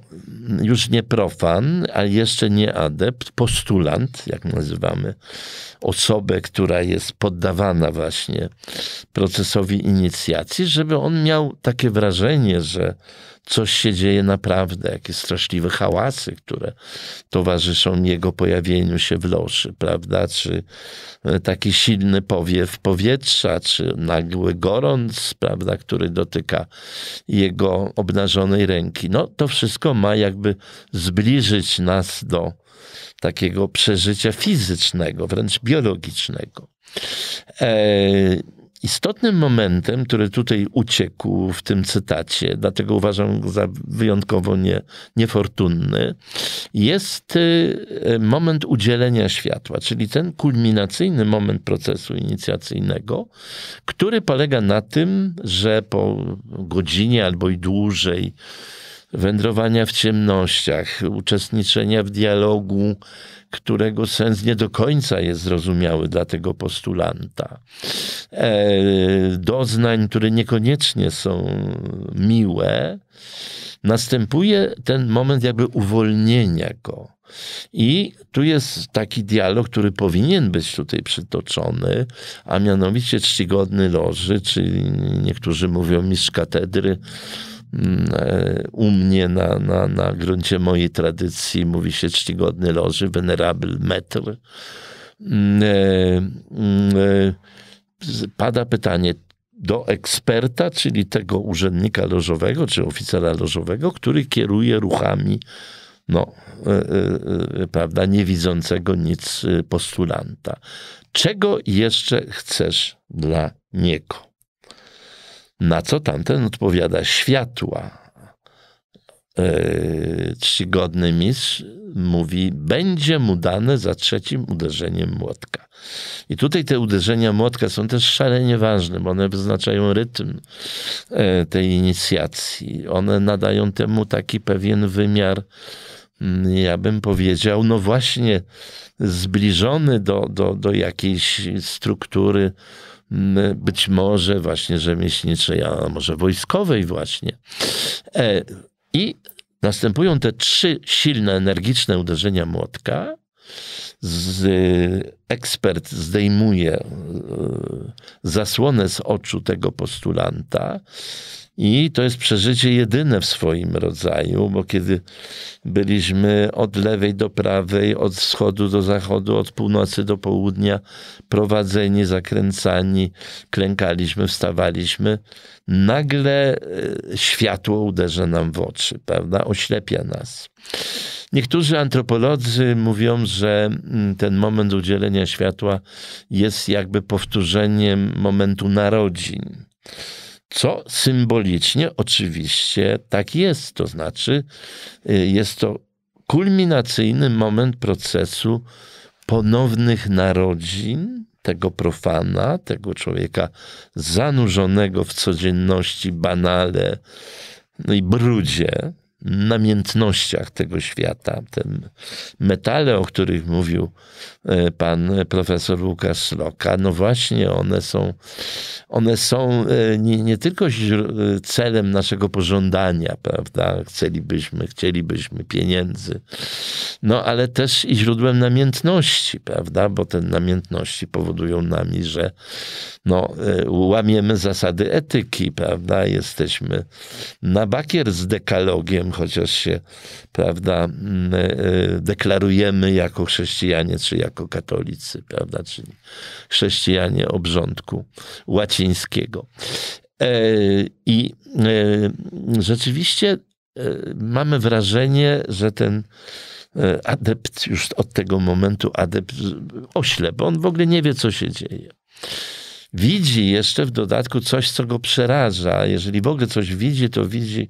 już nie profan, a jeszcze nie adept, postulant, jak nazywamy, osobę, która jest poddawana właśnie procesowi inicjacji, żeby on miał takie wrażenie, że coś się dzieje naprawdę, jakie straszliwe hałasy, które towarzyszą jego pojawieniu się w loży, prawda? Czy e, taki silny powiew powietrza, czy nagły gorąc, prawda, który dotyka jego obnażonej ręki. No to wszystko ma jakby zbliżyć nas do takiego przeżycia fizycznego, wręcz biologicznego. E, Istotnym momentem, który tutaj uciekł w tym cytacie, dlatego uważam go za wyjątkowo nie, niefortunny, jest y, moment udzielenia światła, czyli ten kulminacyjny moment procesu inicjacyjnego, który polega na tym, że po godzinie albo i dłużej, wędrowania w ciemnościach, uczestniczenia w dialogu, którego sens nie do końca jest zrozumiały dla tego postulanta, e, doznań, które niekoniecznie są miłe, następuje ten moment jakby uwolnienia go. I tu jest taki dialog, który powinien być tutaj przytoczony, a mianowicie czcigodny loży, czyli niektórzy mówią mistrz katedry, Mm, e, u mnie na, na, na gruncie mojej tradycji mówi się czcigodny loży, venerable metr. Mm, e, mm, e, pada pytanie do eksperta, czyli tego urzędnika lożowego, czy oficera lożowego, który kieruje ruchami no, prawda, niewidzącego nic postulanta. Czego jeszcze chcesz dla niego? Na co tamten odpowiada światła. E, czcigodny mistrz mówi, będzie mu dane za trzecim uderzeniem młotka. I tutaj te uderzenia młotka są też szalenie ważne, bo one wyznaczają rytm e, tej inicjacji. One nadają temu taki pewien wymiar, mm, ja bym powiedział, no właśnie zbliżony do, do, do jakiejś struktury Mm, być może właśnie rzemieślniczej, a może wojskowej właśnie. E, I następują te trzy silne, energiczne uderzenia młotka. Z, ekspert zdejmuje e, zasłonę z oczu tego postulanta, i to jest przeżycie jedyne w swoim rodzaju, bo kiedy byliśmy od lewej do prawej, od wschodu do zachodu, od północy do południa prowadzeni, zakręcani, klękaliśmy, wstawaliśmy, nagle e, światło uderza nam w oczy, prawda? Oślepia nas. Niektórzy antropolodzy mówią, że mm, ten moment udzielenia światła jest jakby powtórzeniem momentu narodzin co symbolicznie oczywiście tak jest, to znaczy y, jest to kulminacyjny moment procesu ponownych narodzin tego profana, tego człowieka zanurzonego w codzienności, banale no i brudzie, namiętnościach tego świata. Te metale, o których mówił e, pan profesor Łukasz Loka, no właśnie one są, one są e, nie, nie tylko e, celem naszego pożądania, prawda? Chcielibyśmy, chcielibyśmy pieniędzy, no ale też i źródłem namiętności, prawda? Bo te namiętności powodują nami, że no, łamiemy zasady etyki, prawda? Jesteśmy na bakier z dekalogiem, chociaż się, prawda, mm, e, deklarujemy jako chrześcijanie, czy jako katolicy, prawda, czyli chrześcijanie obrządku łacińskiego. E, I e, rzeczywiście mamy wrażenie, że ten adept już od tego momentu adept oślep, on w ogóle nie wie, co się dzieje. Widzi jeszcze w dodatku coś, co go przeraża. Jeżeli w ogóle coś widzi, to widzi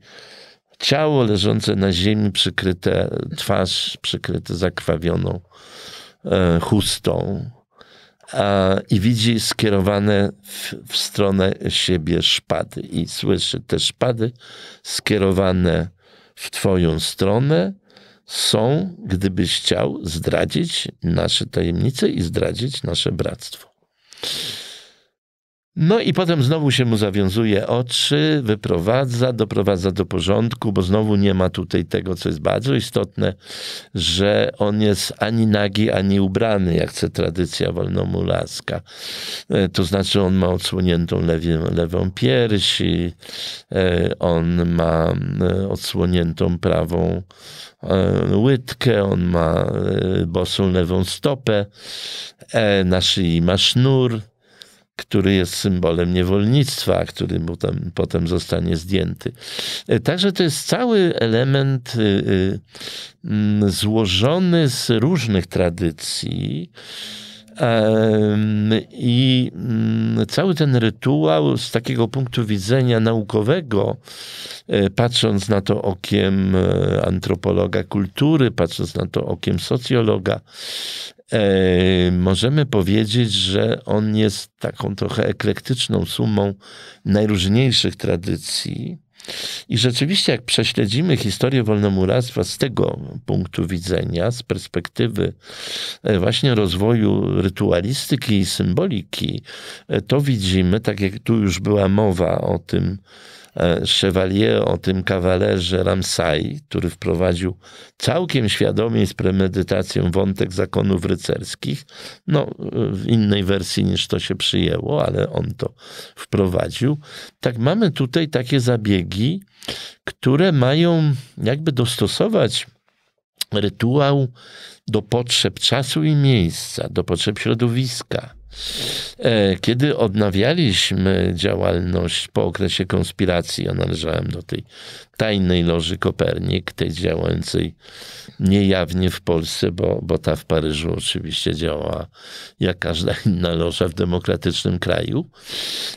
ciało leżące na ziemi, przykryte, twarz przykryte zakrwawioną e, chustą i widzi skierowane w, w stronę siebie szpady i słyszy te szpady skierowane w twoją stronę są, gdybyś chciał zdradzić nasze tajemnice i zdradzić nasze bractwo. No i potem znowu się mu zawiązuje oczy, wyprowadza, doprowadza do porządku, bo znowu nie ma tutaj tego, co jest bardzo istotne, że on jest ani nagi, ani ubrany, jak chce tradycja wolnomulaska. E, to znaczy on ma odsłoniętą lewie, lewą piersi, e, on ma e, odsłoniętą prawą łydkę, on ma bosą lewą stopę, na szyi ma sznur, który jest symbolem niewolnictwa, który mu tam potem zostanie zdjęty. E, także to jest cały element y, y, mm, złożony z różnych tradycji. I mm, cały ten rytuał z takiego punktu widzenia naukowego, e, patrząc na to okiem e, antropologa kultury, patrząc na to okiem socjologa, e, możemy powiedzieć, że on jest taką trochę eklektyczną sumą najróżniejszych tradycji. I rzeczywiście, jak prześledzimy historię wolnomuractwa z tego punktu widzenia, z perspektywy e, właśnie rozwoju rytualistyki i symboliki, e, to widzimy, tak jak tu już była mowa o tym, Chevalier, o tym kawalerze Ramsay, który wprowadził całkiem świadomie i z premedytacją wątek zakonów rycerskich, no w innej wersji niż to się przyjęło, ale on to wprowadził. Tak mamy tutaj takie zabiegi, które mają jakby dostosować rytuał do potrzeb czasu i miejsca, do potrzeb środowiska E, kiedy odnawialiśmy działalność po okresie konspiracji, ja należałem do tej tajnej loży Kopernik, tej działającej niejawnie w Polsce, bo, bo ta w Paryżu oczywiście działa jak każda inna loża w demokratycznym kraju,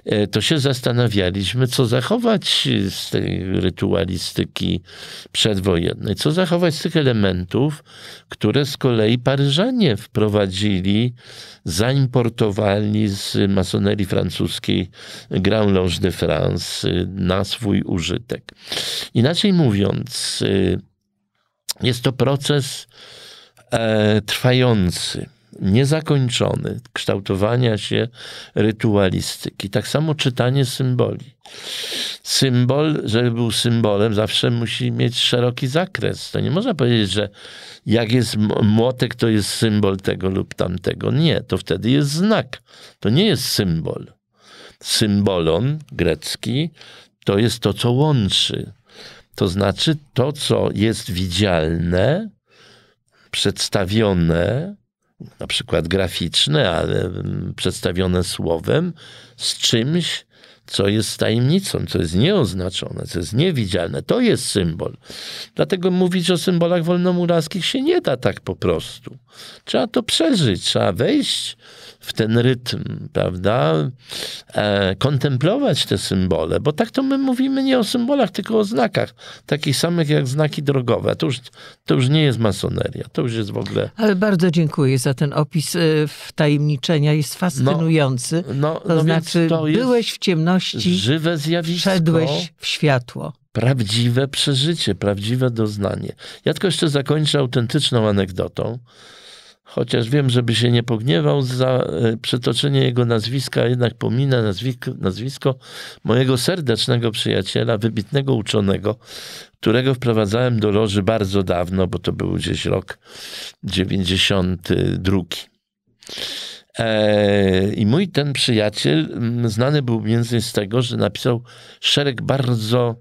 e, to się zastanawialiśmy, co zachować z tej rytualistyki przedwojennej, co zachować z tych elementów, które z kolei Paryżanie wprowadzili, zaimportowali z masonerii francuskiej Grand Loge de France y, na swój użytek. Inaczej mówiąc, y, jest to proces e, trwający niezakończony kształtowania się rytualistyki. Tak samo czytanie symboli. Symbol, żeby był symbolem, zawsze musi mieć szeroki zakres. To nie można powiedzieć, że jak jest młotek, to jest symbol tego lub tamtego. Nie, to wtedy jest znak. To nie jest symbol. Symbolon grecki to jest to, co łączy. To znaczy to, co jest widzialne, przedstawione, na przykład graficzne, ale mm, przedstawione słowem, z czymś, co jest tajemnicą, co jest nieoznaczone, co jest niewidzialne. To jest symbol. Dlatego mówić o symbolach wolnomuraskich się nie da tak po prostu. Trzeba to przeżyć, trzeba wejść w ten rytm, prawda? E, kontemplować te symbole, bo tak to my mówimy nie o symbolach, tylko o znakach, takich samych jak znaki drogowe. To już, to już nie jest masoneria, to już jest w ogóle...
Ale bardzo dziękuję za ten opis e, wtajemniczenia, jest fascynujący. No, no, no to no znaczy, to byłeś w ciemności, żywe zjawisko, wszedłeś w światło
prawdziwe przeżycie, prawdziwe doznanie. Ja tylko jeszcze zakończę autentyczną anegdotą chociaż wiem, żeby się nie pogniewał za e, przytoczenie jego nazwiska, jednak pomina nazwisko, nazwisko mojego serdecznego przyjaciela, wybitnego uczonego, którego wprowadzałem do loży bardzo dawno, bo to był gdzieś rok 92. E, I mój ten przyjaciel znany był między z tego, że napisał szereg bardzo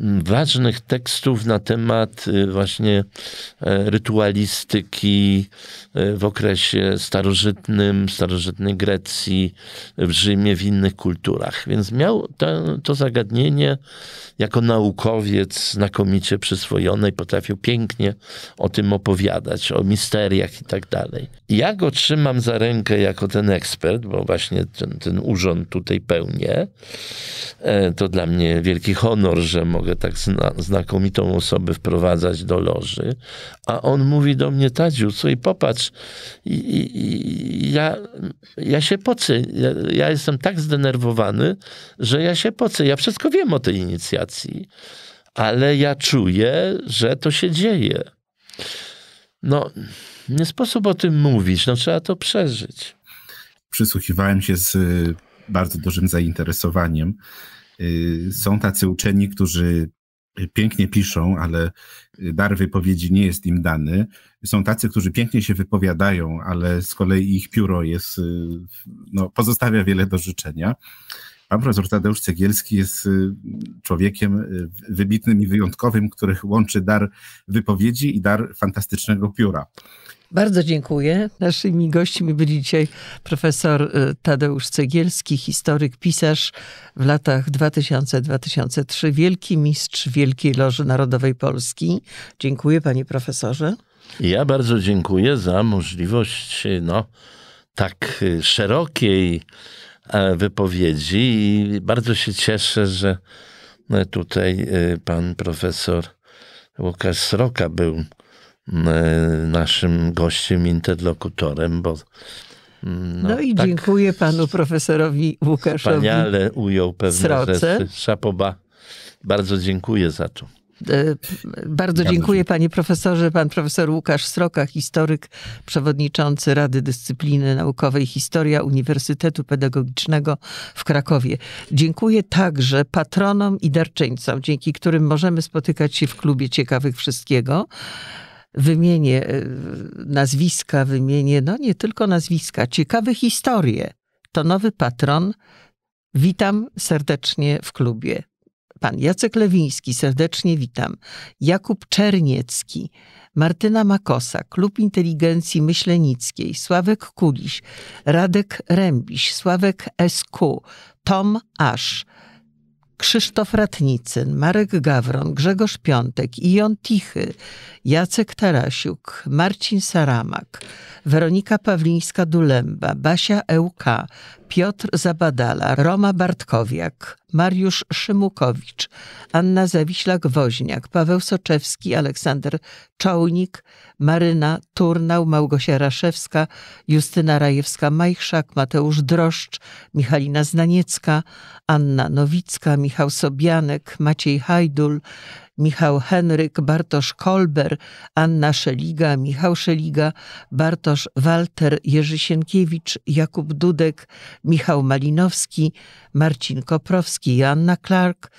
Mm, ważnych tekstów na temat y, właśnie e, rytualistyki e, w okresie starożytnym, starożytnej Grecji, w Rzymie, w innych kulturach. Więc miał to, to zagadnienie jako naukowiec znakomicie przyswojone i potrafił pięknie o tym opowiadać, o misteriach i tak dalej. Ja go trzymam za rękę jako ten ekspert, bo właśnie ten, ten urząd tutaj pełnię. E, to dla mnie wielki honor, że mogę mogę tak zna, znakomitą osobę wprowadzać do loży. A on mówi do mnie, Tadziu, co i popatrz, i, i, i, ja, ja się pocę. Ja, ja jestem tak zdenerwowany, że ja się pocę. Ja wszystko wiem o tej inicjacji, ale ja czuję, że to się dzieje. No, nie sposób o tym mówić, no trzeba to przeżyć. Przysłuchiwałem się z
y, bardzo dużym zainteresowaniem Y, są tacy uczeni, którzy pięknie piszą, ale dar wypowiedzi nie jest im dany. Są tacy, którzy pięknie się wypowiadają, ale z kolei ich pióro jest, y, no, pozostawia wiele do życzenia. Pan profesor Tadeusz Cegielski jest y, człowiekiem wybitnym i wyjątkowym, który łączy dar wypowiedzi i dar fantastycznego pióra.
Bardzo dziękuję. Naszymi gośćmi byli dzisiaj profesor y, Tadeusz Cegielski, historyk, pisarz w latach 2000-2003, wielki mistrz Wielkiej Loży Narodowej Polski. Dziękuję panie profesorze.
Ja bardzo dziękuję za możliwość no, tak y, szerokiej e, wypowiedzi i bardzo się cieszę, że e, tutaj y, pan profesor Łukasz Sroka był Y, naszym gościem, interlokutorem, bo mm, no, no, i tak
dziękuję panu profesorowi Łukaszowi. Wspaniale
ujął pewne sroce. rzeczy. Szapoba. Bardzo dziękuję za to.
E, bardzo dziękuję panie profesorze. Pan profesor Łukasz Sroka, historyk, przewodniczący Rady Dyscypliny Naukowej Historia Uniwersytetu Pedagogicznego w Krakowie. Dziękuję także patronom i darczyńcom, dzięki którym możemy spotykać się w klubie ciekawych wszystkiego wymienię e, nazwiska, wymienię, no nie tylko nazwiska, ciekawe historie. To nowy patron. Witam serdecznie w klubie. Pan Jacek Lewiński, serdecznie witam. Jakub Czerniecki, Martyna Makosa, Klub Inteligencji Myślenickiej, Sławek Kuliś, Radek Rębiś, Sławek SQ, Tom Asz, Krzysztof Ratnicyn, Marek Gawron, Grzegorz Piątek, Ion Tichy, Jacek Tarasiuk, Marcin Saramak, Weronika Pawlińska-Dulemba, Basia Ełka, Piotr Zabadala, Roma Bartkowiak, Mariusz Szymukowicz, Anna Zawiśla-Gwoźniak, Paweł Soczewski, Aleksander Czołnik, Maryna Turnał, Małgosia Raszewska, Justyna Rajewska-Majchrzak, Mateusz Droszcz, Michalina Znaniecka, Anna Nowicka, Michał Sobianek, Maciej Hajdul, Michał Henryk, Bartosz Kolber, Anna Szeliga, Michał Szeliga, Bartosz Walter, Jerzy Sienkiewicz, Jakub Dudek, Michał Malinowski, Marcin Koprowski, Joanna Clark,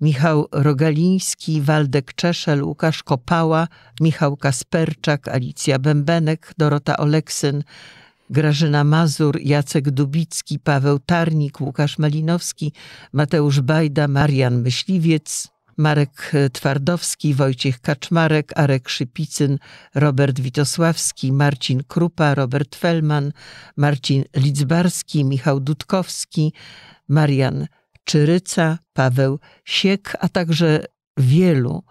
Michał Rogaliński, Waldek Czeszel, Łukasz Kopała, Michał Kasperczak, Alicja Bębenek, Dorota Oleksyn, Grażyna Mazur, Jacek Dubicki, Paweł Tarnik, Łukasz Malinowski, Mateusz Bajda, Marian Myśliwiec, Marek Twardowski, Wojciech Kaczmarek, Arek Szypicyn, Robert Witosławski, Marcin Krupa, Robert Fellman, Marcin Lidzbarski, Michał Dudkowski, Marian Czyryca, Paweł Siek, a także wielu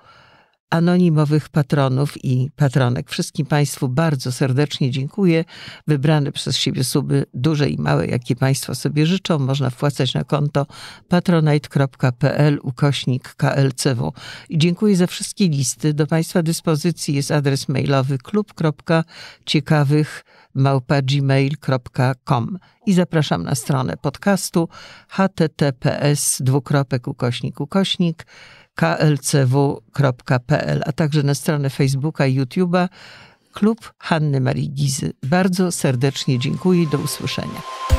anonimowych patronów i patronek. Wszystkim Państwu bardzo serdecznie dziękuję. Wybrane przez siebie suby, duże i małe, jakie Państwo sobie życzą, można wpłacać na konto patronite.pl ukośnik klcw. I dziękuję za wszystkie listy. Do Państwa dyspozycji jest adres mailowy klub.ciekawych małpa.gmail.com i zapraszam na stronę podcastu https dwukropek ukośnik ukośnik klcw.pl, a także na stronę Facebooka i YouTube'a Klub Hanny Marii Gizy. Bardzo serdecznie dziękuję i do usłyszenia.